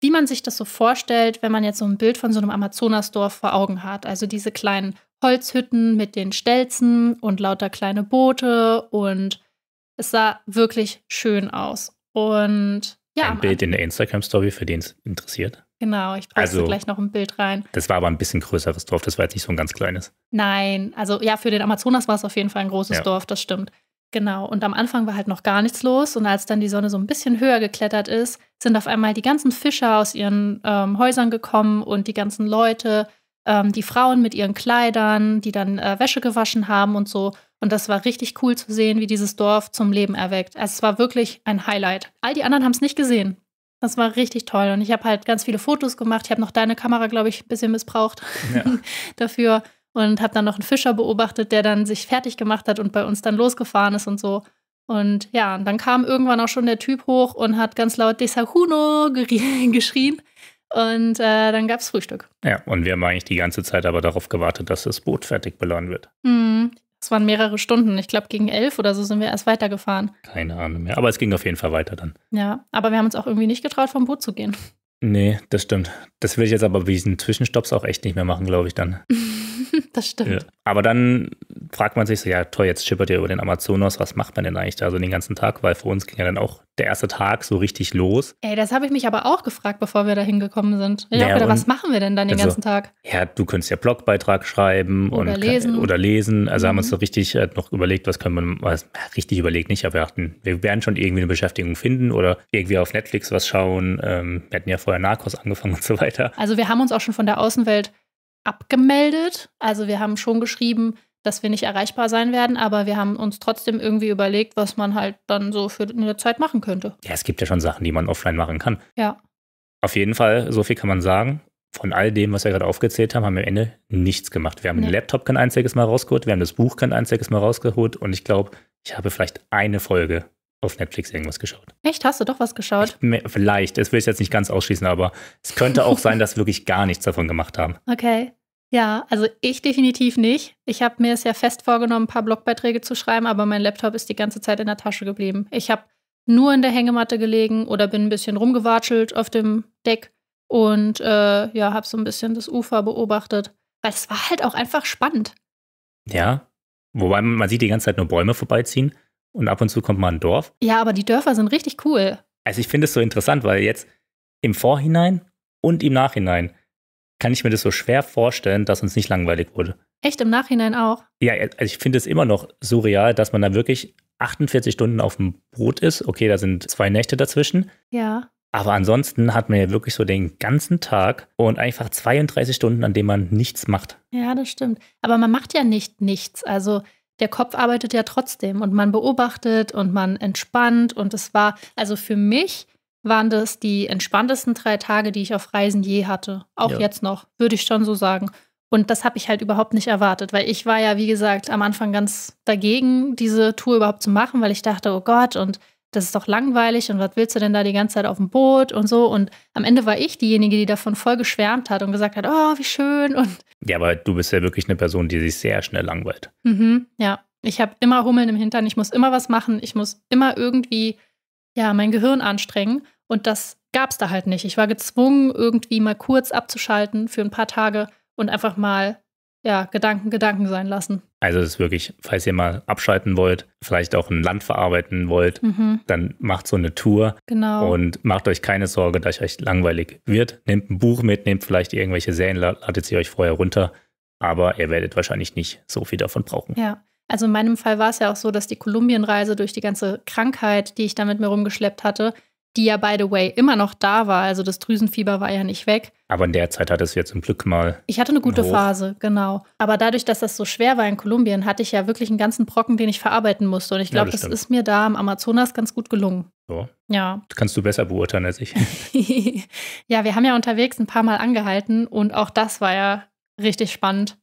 wie man sich das so vorstellt, wenn man jetzt so ein Bild von so einem Amazonasdorf vor Augen hat. Also diese kleinen Holzhütten mit den Stelzen und lauter kleine Boote und es sah wirklich schön aus. Und ja. Ein Bild in der Instagram-Story, für den es interessiert. Genau, ich poste also, gleich noch ein Bild rein. Das war aber ein bisschen größeres Dorf, das war jetzt nicht so ein ganz kleines. Nein, also ja, für den Amazonas war es auf jeden Fall ein großes ja. Dorf, das stimmt. Genau, und am Anfang war halt noch gar nichts los und als dann die Sonne so ein bisschen höher geklettert ist, sind auf einmal die ganzen Fischer aus ihren ähm, Häusern gekommen und die ganzen Leute ähm, die Frauen mit ihren Kleidern, die dann äh, Wäsche gewaschen haben und so. Und das war richtig cool zu sehen, wie dieses Dorf zum Leben erweckt. Also es war wirklich ein Highlight. All die anderen haben es nicht gesehen. Das war richtig toll. Und ich habe halt ganz viele Fotos gemacht. Ich habe noch deine Kamera, glaube ich, ein bisschen missbraucht ja. [laughs] dafür. Und habe dann noch einen Fischer beobachtet, der dann sich fertig gemacht hat und bei uns dann losgefahren ist und so. Und ja, und dann kam irgendwann auch schon der Typ hoch und hat ganz laut Desahuno [laughs] geschrien. Und äh, dann gab es Frühstück. Ja, und wir haben eigentlich die ganze Zeit aber darauf gewartet, dass das Boot fertig beladen wird. Mhm. Es waren mehrere Stunden. Ich glaube, gegen elf oder so sind wir erst weitergefahren. Keine Ahnung mehr. Aber es ging auf jeden Fall weiter dann. Ja, aber wir haben uns auch irgendwie nicht getraut, vom Boot zu gehen. Nee, das stimmt. Das will ich jetzt aber wie diesen Zwischenstopps auch echt nicht mehr machen, glaube ich dann. [laughs] [laughs] das stimmt. Ja. Aber dann fragt man sich so, ja toll, jetzt schippert ihr über den Amazonas, was macht man denn eigentlich da so den ganzen Tag? Weil für uns ging ja dann auch der erste Tag so richtig los. Ey, das habe ich mich aber auch gefragt, bevor wir da hingekommen sind. Ich ja, naja, was machen wir denn dann den also, ganzen Tag? Ja, du könntest ja Blogbeitrag schreiben oder und, lesen. Oder lesen. Also mhm. haben uns so richtig äh, noch überlegt, was können wir, was, richtig überlegt nicht, aber wir dachten, wir werden schon irgendwie eine Beschäftigung finden oder irgendwie auf Netflix was schauen. Ähm, wir hatten ja vorher Narcos angefangen [laughs] und so weiter. Also wir haben uns auch schon von der Außenwelt abgemeldet. Also wir haben schon geschrieben, dass wir nicht erreichbar sein werden, aber wir haben uns trotzdem irgendwie überlegt, was man halt dann so für eine Zeit machen könnte. Ja, es gibt ja schon Sachen, die man offline machen kann. Ja. Auf jeden Fall, so viel kann man sagen. Von all dem, was wir gerade aufgezählt haben, haben wir am Ende nichts gemacht. Wir haben nee. den Laptop kein einziges Mal rausgeholt, wir haben das Buch kein einziges Mal rausgeholt und ich glaube, ich habe vielleicht eine Folge auf Netflix irgendwas geschaut. Echt? Hast du doch was geschaut? Ich, vielleicht. Das will ich jetzt nicht ganz ausschließen, aber es könnte auch sein, dass wir wirklich gar nichts davon gemacht haben. [laughs] Okay. Ja, also ich definitiv nicht. Ich habe mir es ja fest vorgenommen, ein paar Blogbeiträge zu schreiben, aber mein Laptop ist die ganze Zeit in der Tasche geblieben. Ich habe nur in der Hängematte gelegen oder bin ein bisschen rumgewatschelt auf dem Deck und äh, ja, habe so ein bisschen das Ufer beobachtet. Weil es war halt auch einfach spannend. Ja, wobei man sieht die ganze Zeit nur Bäume vorbeiziehen und ab und zu kommt mal ein Dorf. Ja, aber die Dörfer sind richtig cool. Also ich finde es so interessant, weil jetzt im Vorhinein und im Nachhinein kann ich mir das so schwer vorstellen, dass uns nicht langweilig wurde. Echt im Nachhinein auch? Ja, also ich finde es immer noch surreal, dass man da wirklich 48 Stunden auf dem Boot ist. Okay, da sind zwei Nächte dazwischen. Ja. Aber ansonsten hat man ja wirklich so den ganzen Tag und einfach 32 Stunden, an denen man nichts macht. Ja, das stimmt. Aber man macht ja nicht nichts. Also der Kopf arbeitet ja trotzdem und man beobachtet und man entspannt und es war, also für mich waren das die entspanntesten drei Tage, die ich auf Reisen je hatte. Auch ja. jetzt noch, würde ich schon so sagen. Und das habe ich halt überhaupt nicht erwartet, weil ich war ja, wie gesagt, am Anfang ganz dagegen, diese Tour überhaupt zu machen, weil ich dachte, oh Gott, und das ist doch langweilig und was willst du denn da die ganze Zeit auf dem Boot und so. Und am Ende war ich diejenige, die davon voll geschwärmt hat und gesagt hat, oh, wie schön. Und ja, aber du bist ja wirklich eine Person, die sich sehr schnell langweilt. Mhm, ja, ich habe immer Hummeln im Hintern, ich muss immer was machen, ich muss immer irgendwie ja, mein Gehirn anstrengen. Und das gab es da halt nicht. Ich war gezwungen, irgendwie mal kurz abzuschalten für ein paar Tage und einfach mal ja, Gedanken Gedanken sein lassen. Also es ist wirklich, falls ihr mal abschalten wollt, vielleicht auch ein Land verarbeiten wollt, mhm. dann macht so eine Tour. Genau. Und macht euch keine Sorge, dass euch langweilig wird. Nehmt ein Buch mit, nehmt vielleicht irgendwelche Säen, ladet sie euch vorher runter. Aber ihr werdet wahrscheinlich nicht so viel davon brauchen. Ja. Also in meinem Fall war es ja auch so, dass die Kolumbienreise durch die ganze Krankheit, die ich da mit mir rumgeschleppt hatte, die ja, by the way, immer noch da war. Also das Drüsenfieber war ja nicht weg. Aber in der Zeit hattest es jetzt zum Glück mal. Ich hatte eine gute hoch. Phase, genau. Aber dadurch, dass das so schwer war in Kolumbien, hatte ich ja wirklich einen ganzen Brocken, den ich verarbeiten musste. Und ich glaube, ja, das, das ist mir da am Amazonas ganz gut gelungen. So. Ja. Das kannst du besser beurteilen als ich. [laughs] [laughs] ja, wir haben ja unterwegs ein paar Mal angehalten und auch das war ja richtig spannend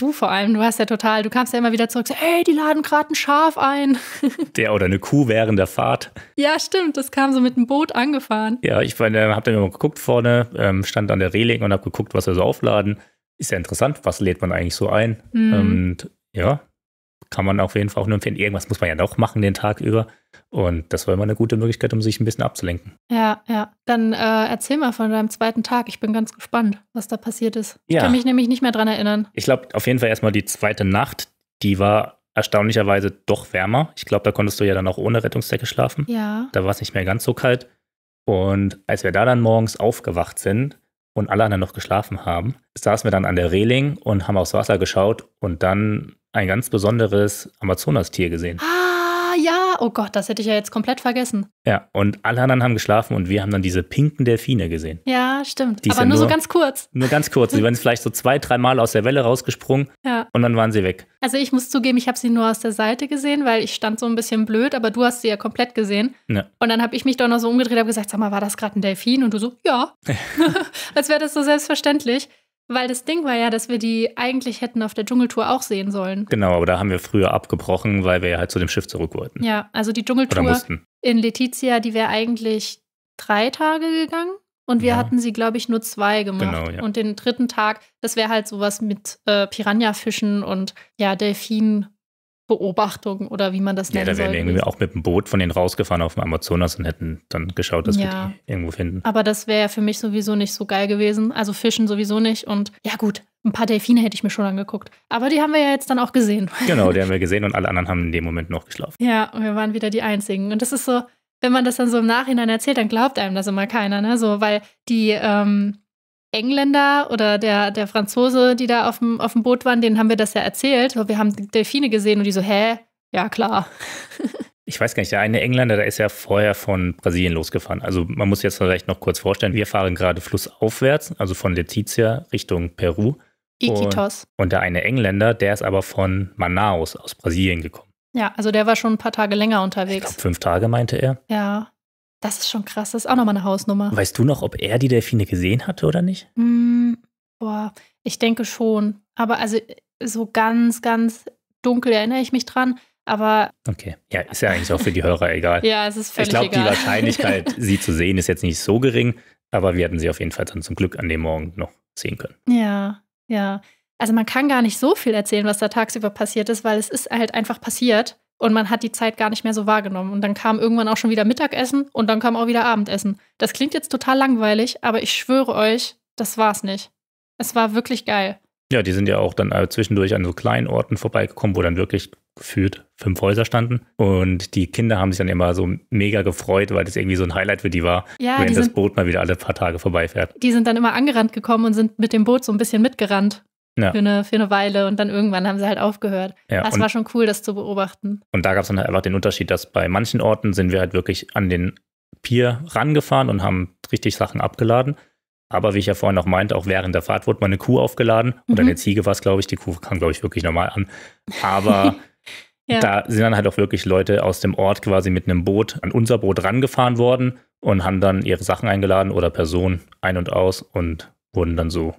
du vor allem, du hast ja total, du kamst ja immer wieder zurück, so, hey, die laden gerade ein Schaf ein. [laughs] Der oder eine Kuh während der Fahrt. Ja, stimmt, das kam so mit dem Boot angefahren. Ja, ich habe dann immer geguckt vorne, ähm, stand an der Reling und habe geguckt, was wir so aufladen. Ist ja interessant, was lädt man eigentlich so ein? Mhm. Und ja, kann man auf jeden Fall auch nur empfehlen. Irgendwas muss man ja noch machen den Tag über. Und das war immer eine gute Möglichkeit, um sich ein bisschen abzulenken. Ja, ja. Dann äh, erzähl mal von deinem zweiten Tag. Ich bin ganz gespannt, was da passiert ist. Ja. Ich kann mich nämlich nicht mehr dran erinnern. Ich glaube, auf jeden Fall erstmal die zweite Nacht. Die war erstaunlicherweise doch wärmer. Ich glaube, da konntest du ja dann auch ohne Rettungsdecke schlafen. Ja. Da war es nicht mehr ganz so kalt. Und als wir da dann morgens aufgewacht sind und alle anderen noch geschlafen haben, saßen wir dann an der Reling und haben aufs Wasser geschaut und dann ein ganz besonderes Amazonastier gesehen. Ah, ja, oh Gott, das hätte ich ja jetzt komplett vergessen. Ja, und alle anderen haben geschlafen und wir haben dann diese pinken Delfine gesehen. Ja, stimmt. Die Aber nur, nur, so ganz kurz. Nur ganz kurz. Sie waren vielleicht so zwei, dreimal aus der Welle rausgesprungen ja. und dann waren sie weg. Also ich muss zugeben, ich habe sie nur aus der Seite gesehen, weil ich stand so ein bisschen blöd, aber du hast sie ja komplett gesehen. Ja. Und dann habe ich mich doch noch so umgedreht und gesagt, sag mal, war das gerade ein Delfin? Und du so, ja. [laughs] [laughs] Als wäre das so selbstverständlich. Weil das Ding war ja, dass wir die eigentlich hätten auf der Dschungeltour auch sehen sollen. Genau, aber da haben wir früher abgebrochen, weil wir ja halt zu dem Schiff zurück wollten. Ja, also die Dschungeltour in Letizia, die wäre eigentlich drei Tage gegangen und wir ja. hatten sie, glaube ich, nur zwei gemacht. Genau, ja. Und den dritten Tag, das wäre halt sowas mit äh, Piranha-Fischen und ja, Delfinen Beobachtung oder wie man das nennt. Ja, da wären wir irgendwie auch mit dem Boot von denen rausgefahren auf dem Amazonas und hätten dann geschaut, dass ja. wir die irgendwo finden. Aber das wäre ja für mich sowieso nicht so geil gewesen. Also Fischen sowieso nicht. Und ja, gut, ein paar Delfine hätte ich mir schon angeguckt. Aber die haben wir ja jetzt dann auch gesehen. [laughs] Genau, die haben wir gesehen und alle anderen haben in dem Moment noch geschlafen. Ja, und wir waren wieder die Einzigen. Und das ist so, wenn man das dann so im Nachhinein erzählt, dann glaubt einem das immer keiner, ne? So, weil die, ähm, Engländer oder der, der Franzose, die da auf dem, auf dem Boot waren, denen haben wir das ja erzählt. Wir haben Delfine gesehen und die so, hä? Ja, klar. [laughs] ich weiß gar nicht, der eine Engländer, der ist ja vorher von Brasilien losgefahren. Also man muss jetzt vielleicht noch kurz vorstellen, wir fahren gerade flussaufwärts, also von Letizia Richtung Peru. Iquitos. Und, und der eine Engländer, der ist aber von Manaus aus Brasilien gekommen. Ja, also der war schon ein paar Tage länger unterwegs. Ich glaub, fünf Tage meinte er. Ja. Das ist schon krass. Das ist auch nochmal eine Hausnummer. Weißt du noch, ob er die Delfine gesehen hatte oder nicht? Mm, boah, ich denke schon. Aber also so ganz, ganz dunkel erinnere ich mich dran. Aber. Okay. Ja, ist ja eigentlich auch für die Hörer egal. [laughs] ja, es ist völlig Ich glaube, die Wahrscheinlichkeit, [laughs] sie zu sehen, ist jetzt nicht so gering. Aber wir hätten sie auf jeden Fall dann zum Glück an dem Morgen noch sehen können. Ja, ja. Also man kann gar nicht so viel erzählen, was da tagsüber passiert ist, weil es ist halt einfach passiert und man hat die Zeit gar nicht mehr so wahrgenommen. Und dann kam irgendwann auch schon wieder Mittagessen und dann kam auch wieder Abendessen. Das klingt jetzt total langweilig, aber ich schwöre euch, das war's nicht. Es war wirklich geil. Ja, die sind ja auch dann äh, zwischendurch an so kleinen Orten vorbeigekommen, wo dann wirklich gefühlt fünf Häuser standen. Und die Kinder haben sich dann immer so mega gefreut, weil das irgendwie so ein Highlight für die war, ja, wenn die das sind, Boot mal wieder alle paar Tage vorbeifährt. Die sind dann immer angerannt gekommen und sind mit dem Boot so ein bisschen mitgerannt ja. für, eine, für eine Weile und dann irgendwann haben sie halt aufgehört. Ja, das war schon cool, das zu beobachten. Und da gab es dann halt einfach den Unterschied, dass bei manchen Orten sind wir halt wirklich an den Pier rangefahren und haben richtig Sachen abgeladen. Aber wie ich ja vorhin noch meinte, auch während der Fahrt wurde mal eine Kuh aufgeladen mhm. oder eine Ziege war es, glaube ich. Die Kuh kam, glaube ich, wirklich normal an. Aber [laughs] ja. da sind dann halt auch wirklich Leute aus dem Ort quasi mit einem Boot an unser Boot rangefahren worden und haben dann ihre Sachen eingeladen oder Personen ein und aus und wurden dann so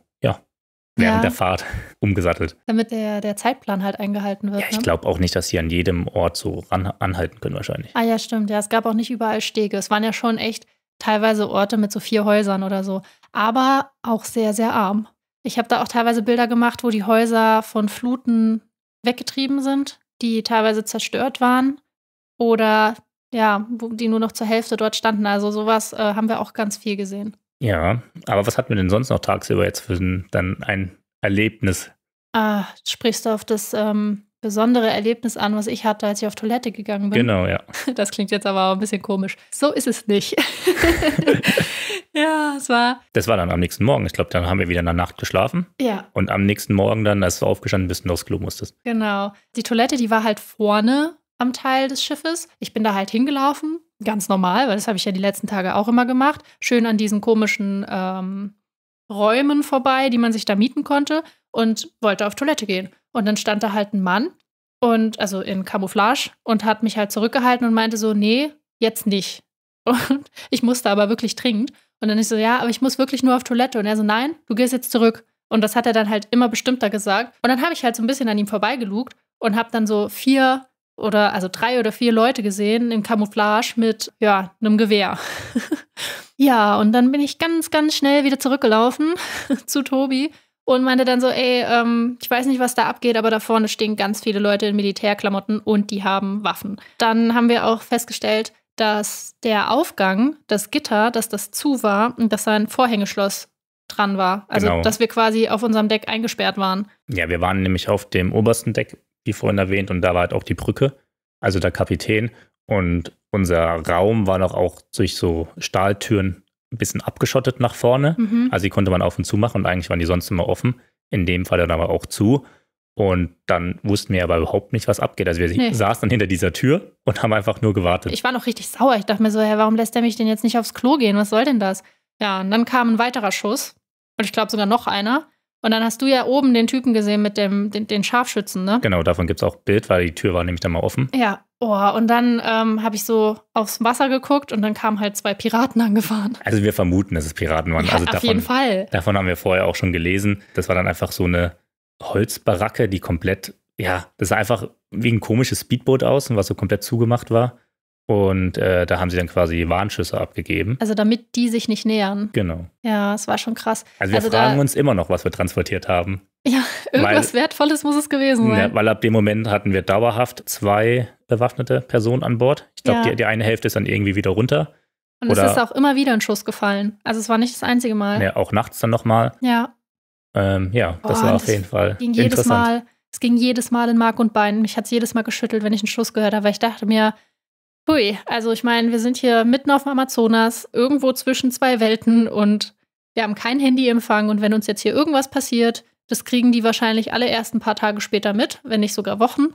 während ja. der Fahrt [laughs] umgesattelt. Damit der, der Zeitplan halt eingehalten wird. Ja, ich ne? glaube auch nicht, dass sie an jedem Ort so ran, anhalten können wahrscheinlich. Ah ja, stimmt. Ja, es gab auch nicht überall Stege. Es waren ja schon echt teilweise Orte mit so vier Häusern oder so. Aber auch sehr, sehr arm. Ich habe da auch teilweise Bilder gemacht, wo die Häuser von Fluten weggetrieben sind, die teilweise zerstört waren oder ja, die nur noch zur Hälfte dort standen. Also sowas äh, haben wir auch ganz viel gesehen. Ja, aber was hatten wir denn sonst noch tagsüber jetzt für ein, dann ein Erlebnis? Ah, sprichst du auf das ähm, besondere Erlebnis an, was ich hatte, als ich auf Toilette gegangen bin? Genau, ja. [laughs] Das klingt jetzt aber auch ein bisschen komisch. So ist es nicht. [laughs] ja, es war. Das war dann am nächsten Morgen. Ich glaube, dann haben wir wieder in der Nacht geschlafen. Ja. Und am nächsten Morgen dann, als du aufgestanden bist und aufs Klo musstest. Genau. Die Toilette, die war halt vorne am Teil des Schiffes. Ich bin da halt hingelaufen ganz normal, weil das habe ich ja die letzten Tage auch immer gemacht, schön an diesen komischen ähm, Räumen vorbei, die man sich da mieten konnte und wollte auf Toilette gehen. Und dann stand da halt ein Mann und also in Camouflage und hat mich halt zurückgehalten und meinte so, nee, jetzt nicht. [laughs] Und ich musste aber wirklich dringend. Und dann ich so, ja, aber ich muss wirklich nur auf Toilette. Und er so, nein, du gehst jetzt zurück. Und das hat er dann halt immer bestimmter gesagt. Und dann habe ich halt so ein bisschen an ihm vorbeigelugt und habe dann so vier oder also drei oder vier Leute gesehen in Camouflage mit ja, einem Gewehr. [laughs] ja, und dann bin ich ganz, ganz schnell wieder zurückgelaufen [laughs] zu Tobi und meinte dann so, ey, ähm, ich weiß nicht, was da abgeht, aber da vorne stehen ganz viele Leute in Militärklamotten und die haben Waffen. Dann haben wir auch festgestellt, dass der Aufgang, das Gitter, dass das zu war und dass da ein Vorhängeschloss dran war. Also, genau. dass wir quasi auf unserem Deck eingesperrt waren. Ja, wir waren nämlich auf dem obersten Deck wie vorhin erwähnt, und da war halt auch die Brücke, also der Kapitän. Und unser Raum war noch auch durch so Stahltüren ein bisschen abgeschottet nach vorne. Mhm. Also die konnte man auf und zu machen und eigentlich waren die sonst immer offen. In dem Fall dann aber auch zu. Und dann wussten wir aber überhaupt nicht, was abgeht. Also wir nee. saßen dann hinter dieser Tür und haben einfach nur gewartet. Ich war noch richtig sauer. Ich dachte mir so, ja, warum lässt er mich denn jetzt nicht aufs Klo gehen? Was soll denn das? Ja, und dann kam ein weiterer Schuss. Und ich glaube sogar noch einer. Und dann hast du ja oben den Typen gesehen mit dem, den, den Scharfschützen, ne? Genau, davon gibt es auch Bild, weil die Tür war nämlich dann mal offen. Ja, oh, und dann ähm, habe ich so aufs Wasser geguckt und dann kamen halt zwei Piraten angefahren. Also wir vermuten, dass es Piraten waren. Ja, also auf davon, jeden Fall. Davon haben wir vorher auch schon gelesen. Das war dann einfach so eine Holzbaracke, die komplett, ja, das sah einfach wie ein komisches Speedboot aus und was so komplett zugemacht war. Und äh, da haben sie dann quasi Warnschüsse abgegeben. Also damit die sich nicht nähern. Genau. Ja, es war schon krass. Also wir also fragen uns immer noch, was wir transportiert haben. Ja, irgendwas weil, Wertvolles muss es gewesen sein. Ne, weil ab dem Moment hatten wir dauerhaft zwei bewaffnete Personen an Bord. Ich glaube, ja. die, die eine Hälfte ist dann irgendwie wieder runter. Und Oder, es ist auch immer wieder ein Schuss gefallen. Also es war nicht das einzige Mal. Ne, auch nachts dann nochmal. Ja. Ähm, ja, Boah, das oh, war auf jeden Fall ging interessant. Jedes Mal, es ging jedes Mal in Mark und Bein. Mich hat es jedes Mal geschüttelt, wenn ich einen Schuss gehört habe, weil ich dachte mir, Hui, also ich meine, wir sind hier mitten auf dem Amazonas, irgendwo zwischen zwei Welten und wir haben kein Handyempfang und wenn uns jetzt hier irgendwas passiert, das kriegen die wahrscheinlich alle erst ein paar Tage später mit, wenn nicht sogar Wochen.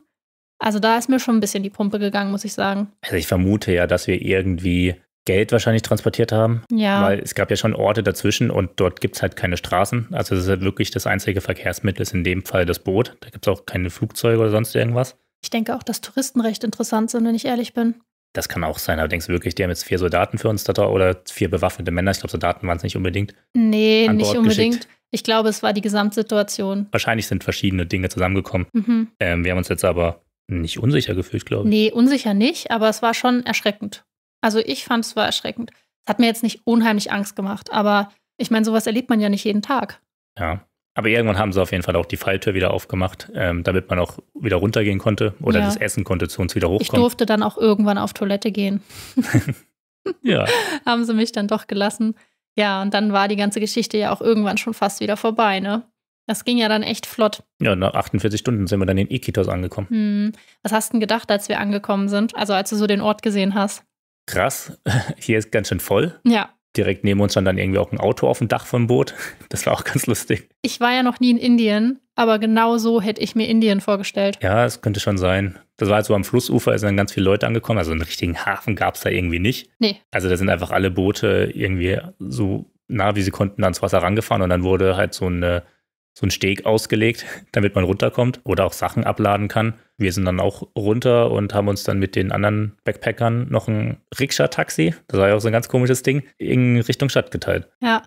Also da ist mir schon ein bisschen die Pumpe gegangen, muss ich sagen. Also ich vermute ja, dass wir irgendwie Geld wahrscheinlich transportiert haben. Ja. Weil es gab ja schon Orte dazwischen und dort gibt es halt keine Straßen. Also es ist halt wirklich das einzige Verkehrsmittel, ist in dem Fall das Boot. Da gibt es auch keine Flugzeuge oder sonst irgendwas. Ich denke auch, dass Touristen recht interessant sind, wenn ich ehrlich bin. Das kann auch sein, Aber denkst du wirklich, die haben jetzt vier Soldaten für uns da oder vier bewaffnete Männer. Ich glaube, Soldaten waren es nicht unbedingt. Nee, nicht unbedingt. Geschickt. Ich glaube, es war die Gesamtsituation. Wahrscheinlich sind verschiedene Dinge zusammengekommen. Mhm. Ähm, wir haben uns jetzt aber nicht unsicher gefühlt, glaube ich. Nee, unsicher nicht, aber es war schon erschreckend. Also ich fand es war erschreckend. Es hat mir jetzt nicht unheimlich Angst gemacht, aber ich meine, sowas erlebt man ja nicht jeden Tag. Ja. Aber irgendwann haben sie auf jeden Fall auch die Falltür wieder aufgemacht, ähm, damit man auch wieder runtergehen konnte oder ja. das Essen konnte zu uns wieder hochkommen. Ich durfte dann auch irgendwann auf Toilette gehen. [laughs] ja. [laughs] haben sie mich dann doch gelassen. Ja, und dann war die ganze Geschichte ja auch irgendwann schon fast wieder vorbei, ne? Das ging ja dann echt flott. Ja, nach 48 Stunden sind wir dann in Iquitos angekommen. Hm. Was hast du denn gedacht, als wir angekommen sind? Also als du so den Ort gesehen hast? Krass, [laughs] hier ist ganz schön voll. Ja direkt neben uns stand dann irgendwie auch ein Auto auf dem Dach vom Boot. [laughs] Das war auch ganz lustig. Ich war ja noch nie in Indien, aber genau so hätte ich mir Indien vorgestellt. Ja, es könnte schon sein. Das war halt so am Flussufer, da sind dann ganz viele Leute angekommen. Also einen richtigen Hafen gab es da irgendwie nicht. Nee. Also da sind einfach alle Boote irgendwie so nah, wie sie konnten, ans Wasser rangefahren und dann wurde halt so eine so ein Steg ausgelegt, [laughs] damit man runterkommt oder auch Sachen abladen kann. Wir sind dann auch runter und haben uns dann mit den anderen Backpackern noch ein Rikscha-Taxi, das war ja auch so ein ganz komisches Ding, in Richtung Stadt geteilt. Ja,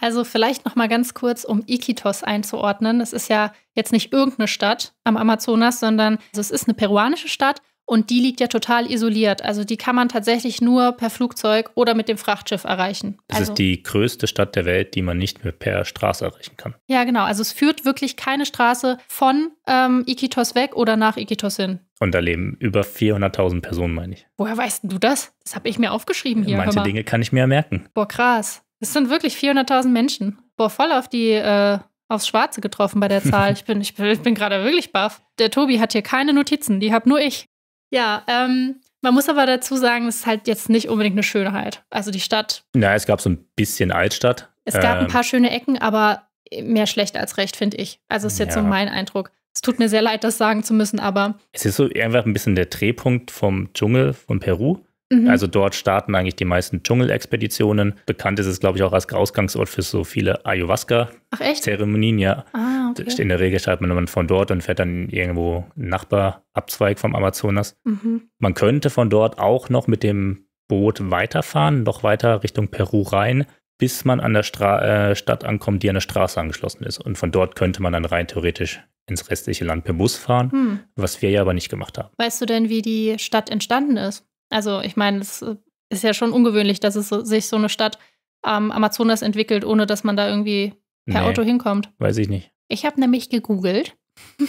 also vielleicht noch mal ganz kurz, um Iquitos einzuordnen. Es ist ja jetzt nicht irgendeine Stadt am Amazonas, sondern also es ist eine peruanische Stadt und die liegt ja total isoliert. Also die kann man tatsächlich nur per Flugzeug oder mit dem Frachtschiff erreichen. Das also, ist die größte Stadt der Welt, die man nicht mehr per Straße erreichen kann. Ja, genau. Also es führt wirklich keine Straße von ähm, Iquitos weg oder nach Iquitos hin. Und da leben über 400.000 Personen, meine ich. Woher weißt du das? Das habe ich mir aufgeschrieben hier. Manche Dinge kann ich mir merken. Boah, krass. Das sind wirklich 400.000 Menschen. Boah, voll auf die äh, aufs Schwarze getroffen bei der Zahl. [laughs] Ich bin, ich bin, ich bin gerade wirklich baff. Der Tobi hat hier keine Notizen, die habe nur ich. Ja, ähm, man muss aber dazu sagen, es ist halt jetzt nicht unbedingt eine Schönheit. Also die Stadt. Na, es gab so ein bisschen Altstadt. Es gab ähm, ein paar schöne Ecken, aber mehr schlecht als recht, finde ich. Also ist jetzt ja. so mein Eindruck. Es tut mir sehr leid, das sagen zu müssen, aber. Es ist so einfach ein bisschen der Drehpunkt vom Dschungel von Peru. Mhm. Also dort starten eigentlich die meisten Dschungelexpeditionen. Bekannt ist es, glaube ich, auch als Ausgangsort für so viele Ayahuasca-Zeremonien. Ja. Ah, okay. In der Regel startet man von dort und fährt dann irgendwo einen Nachbarabzweig vom Amazonas. Mhm. Man könnte von dort auch noch mit dem Boot weiterfahren, noch weiter Richtung Peru rein, bis man an der Stra äh, Stadt ankommt, die an der Straße angeschlossen ist. Und von dort könnte man dann rein theoretisch ins restliche Land per Bus fahren, hm. was wir ja aber nicht gemacht haben. Weißt du denn, wie die Stadt entstanden ist? Also ich meine, es äh, ist ja schon ungewöhnlich, dass es so, sich so eine Stadt ähm, Amazonas entwickelt, ohne dass man da irgendwie per nee, Auto hinkommt. Weiß ich nicht. Ich habe nämlich gegoogelt. [laughs]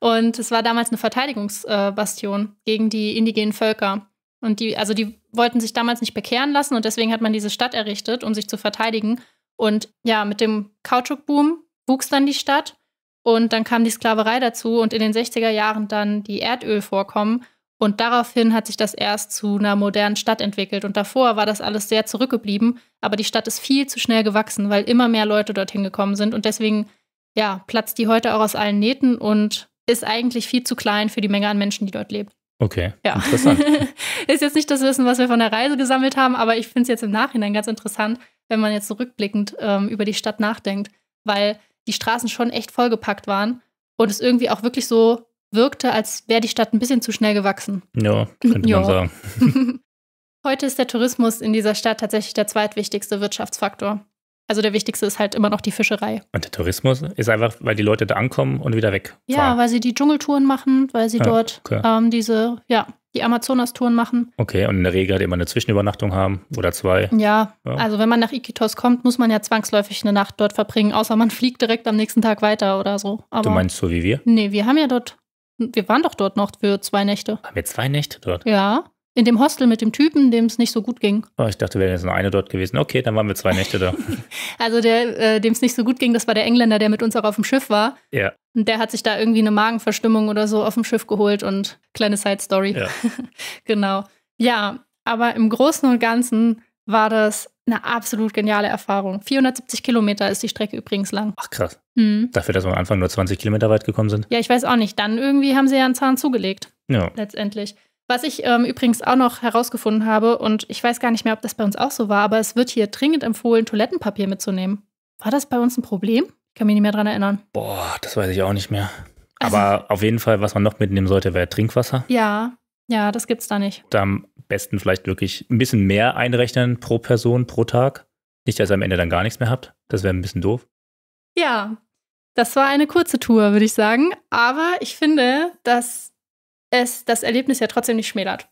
und es war damals eine Verteidigungsbastion äh, gegen die indigenen Völker. Und die, also die wollten sich damals nicht bekehren lassen und deswegen hat man diese Stadt errichtet, um sich zu verteidigen. Und ja, mit dem Kautschukboom wuchs dann die Stadt und dann kam die Sklaverei dazu und in den 60er Jahren dann die Erdölvorkommen. Und daraufhin hat sich das erst zu einer modernen Stadt entwickelt. Und davor war das alles sehr zurückgeblieben. Aber die Stadt ist viel zu schnell gewachsen, weil immer mehr Leute dorthin gekommen sind. Und deswegen, ja, platzt die heute auch aus allen Nähten und ist eigentlich viel zu klein für die Menge an Menschen, die dort lebt. Okay. Ja. Interessant. [laughs] ist jetzt nicht das Wissen, was wir von der Reise gesammelt haben, aber ich finde es jetzt im Nachhinein ganz interessant, wenn man jetzt zurückblickend so ähm, über die Stadt nachdenkt, weil die Straßen schon echt vollgepackt waren und es irgendwie auch wirklich so wirkte, als wäre die Stadt ein bisschen zu schnell gewachsen. Ja, könnte man sagen. [laughs] [laughs] Heute ist der Tourismus in dieser Stadt tatsächlich der zweitwichtigste Wirtschaftsfaktor. Also der wichtigste ist halt immer noch die Fischerei. Und der Tourismus ist einfach, weil die Leute da ankommen und wieder weg. Ja, weil sie die Dschungeltouren machen, weil sie ja, ah, dort okay. ähm, diese, ja, die Amazonas-Touren machen. Okay, und in der Regel halt immer eine Zwischenübernachtung haben oder zwei. Ja, ja, also wenn man nach Iquitos kommt, muss man ja zwangsläufig eine Nacht dort verbringen, außer man [laughs] fliegt direkt am nächsten Tag weiter oder so. Aber du meinst so wie wir? Nee, wir haben ja dort wir waren doch dort noch für zwei Nächte. Haben wir zwei Nächte dort? Ja. In dem Hostel mit dem Typen, dem es nicht so gut ging. Oh, ich dachte, wir wären jetzt nur eine dort gewesen. Okay, dann waren wir zwei Nächte da. [laughs] also der, äh, dem es nicht so gut ging, das war der Engländer, der mit uns auch auf dem Schiff war. Ja. Und der hat sich da irgendwie eine Magenverstimmung oder so auf dem Schiff geholt und kleine Side-Story. Ja. [laughs] genau. Ja, aber im Großen und Ganzen war das eine absolut geniale Erfahrung. 470 Kilometer ist die Strecke übrigens lang. Ach krass. Mhm. Dafür, dass wir am Anfang nur 20 Kilometer weit gekommen sind. Ja, ich weiß auch nicht. Dann irgendwie haben sie ja einen Zahn zugelegt. Ja. Letztendlich. Was ich ähm, übrigens auch noch herausgefunden habe, und ich weiß gar nicht mehr, ob das bei uns auch so war, aber es wird hier dringend empfohlen, Toilettenpapier mitzunehmen. War das bei uns ein Problem? Ich kann mich nicht mehr dran erinnern. Boah, das weiß ich auch nicht mehr. Also, aber auf jeden Fall, was man noch mitnehmen sollte, wäre Trinkwasser. Ja, ja, das gibt's da nicht. Und am besten vielleicht wirklich ein bisschen mehr einrechnen pro Person, pro Tag. Nicht, dass ihr am Ende dann gar nichts mehr habt. Das wäre ein bisschen doof. Ja, das war eine kurze Tour, würde ich sagen. Aber ich finde, dass es das Erlebnis ja trotzdem nicht schmälert.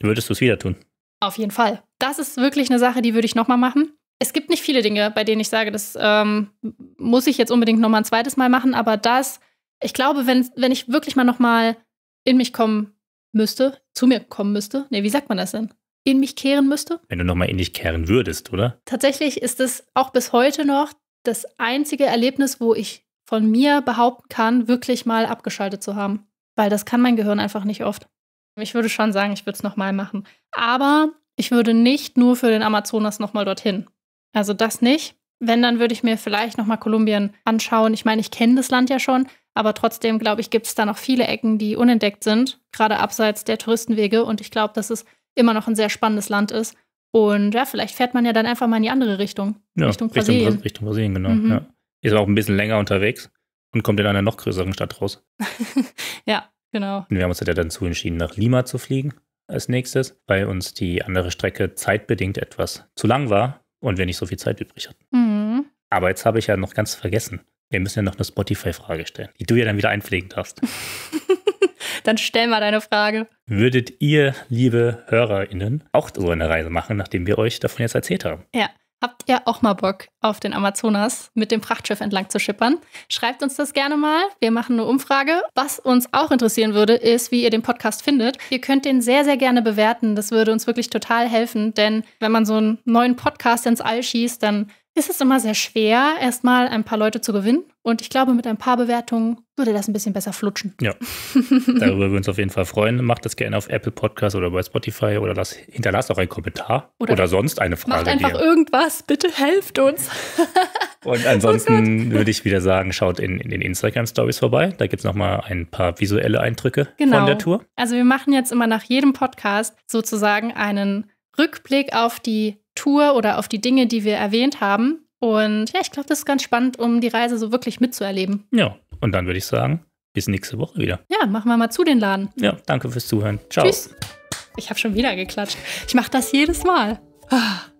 Würdest du es wieder tun? Auf jeden Fall. Das ist wirklich eine Sache, die würde ich nochmal machen. Es gibt nicht viele Dinge, bei denen ich sage, das ähm, muss ich jetzt unbedingt nochmal ein zweites Mal machen. Aber das, ich glaube, wenn, wenn ich wirklich mal nochmal in mich kommen müsste, zu mir kommen müsste. Nee, wie sagt man das denn? In mich kehren müsste? Wenn du nochmal in dich kehren würdest, oder? Tatsächlich ist es auch bis heute noch das einzige Erlebnis, wo ich von mir behaupten kann, wirklich mal abgeschaltet zu haben. Weil das kann mein Gehirn einfach nicht oft. Ich würde schon sagen, ich würde es nochmal machen. Aber ich würde nicht nur für den Amazonas nochmal dorthin. Also das nicht. Wenn, dann würde ich mir vielleicht nochmal Kolumbien anschauen. Ich meine, ich kenne das Land ja schon, aber trotzdem, glaube ich, gibt es da noch viele Ecken, die unentdeckt sind, gerade abseits der Touristenwege. Und ich glaube, dass es immer noch ein sehr spannendes Land ist. Und ja, vielleicht fährt man ja dann einfach mal in die andere Richtung. Ja, Richtung Brasilien. Richtung, Brasilien, genau. Mhm. Ja. Ist auch ein bisschen länger unterwegs und kommt in einer noch größeren Stadt raus. [laughs] ja, genau. Und wir haben uns ja dazu entschieden, nach Lima zu fliegen als nächstes, weil uns die andere Strecke zeitbedingt etwas zu lang war und wenn ich so viel Zeit übrig habe. Mhm. Aber jetzt habe ich ja noch ganz vergessen. Wir müssen ja noch eine Spotify-Frage stellen, die du ja dann wieder einpflegen darfst. [laughs] dann stell mal deine Frage. Würdet ihr, liebe HörerInnen, auch so eine Reise machen, nachdem wir euch davon jetzt erzählt haben? Ja. Habt ihr auch mal Bock, auf den Amazonas mit dem Frachtschiff entlang zu schippern? Schreibt uns das gerne mal. Wir machen eine Umfrage. Was uns auch interessieren würde, ist, wie ihr den Podcast findet. Ihr könnt den sehr, sehr gerne bewerten. Das würde uns wirklich total helfen, denn wenn man so einen neuen Podcast ins All schießt, dann ist es immer sehr schwer, erstmal ein paar Leute zu gewinnen. Und ich glaube, mit ein paar Bewertungen würde das ein bisschen besser flutschen. Ja. [laughs] Darüber würden wir uns auf jeden Fall freuen. Macht das gerne auf Apple Podcast oder bei Spotify oder lasst, hinterlasst auch einen Kommentar oder, oder, sonst eine Frage. Macht einfach dir. irgendwas, bitte helft uns. [laughs] Und oh ansonsten oh würde ich wieder sagen, schaut in, in den Instagram-Stories vorbei. Da gibt es nochmal ein paar visuelle Eindrücke genau. von der Tour. Also wir machen jetzt immer nach jedem Podcast sozusagen einen Rückblick auf die Tour oder auf die Dinge, die wir erwähnt haben. Und ja, ich glaube, das ist ganz spannend, um die Reise so wirklich mitzuerleben. Ja, und dann würde ich sagen, bis nächste Woche wieder. Ja, machen wir mal zu den Laden. Ja, danke fürs Zuhören. Ciao. Tschüss. Ich habe schon wieder geklatscht. Ich mache das jedes Mal. Ah.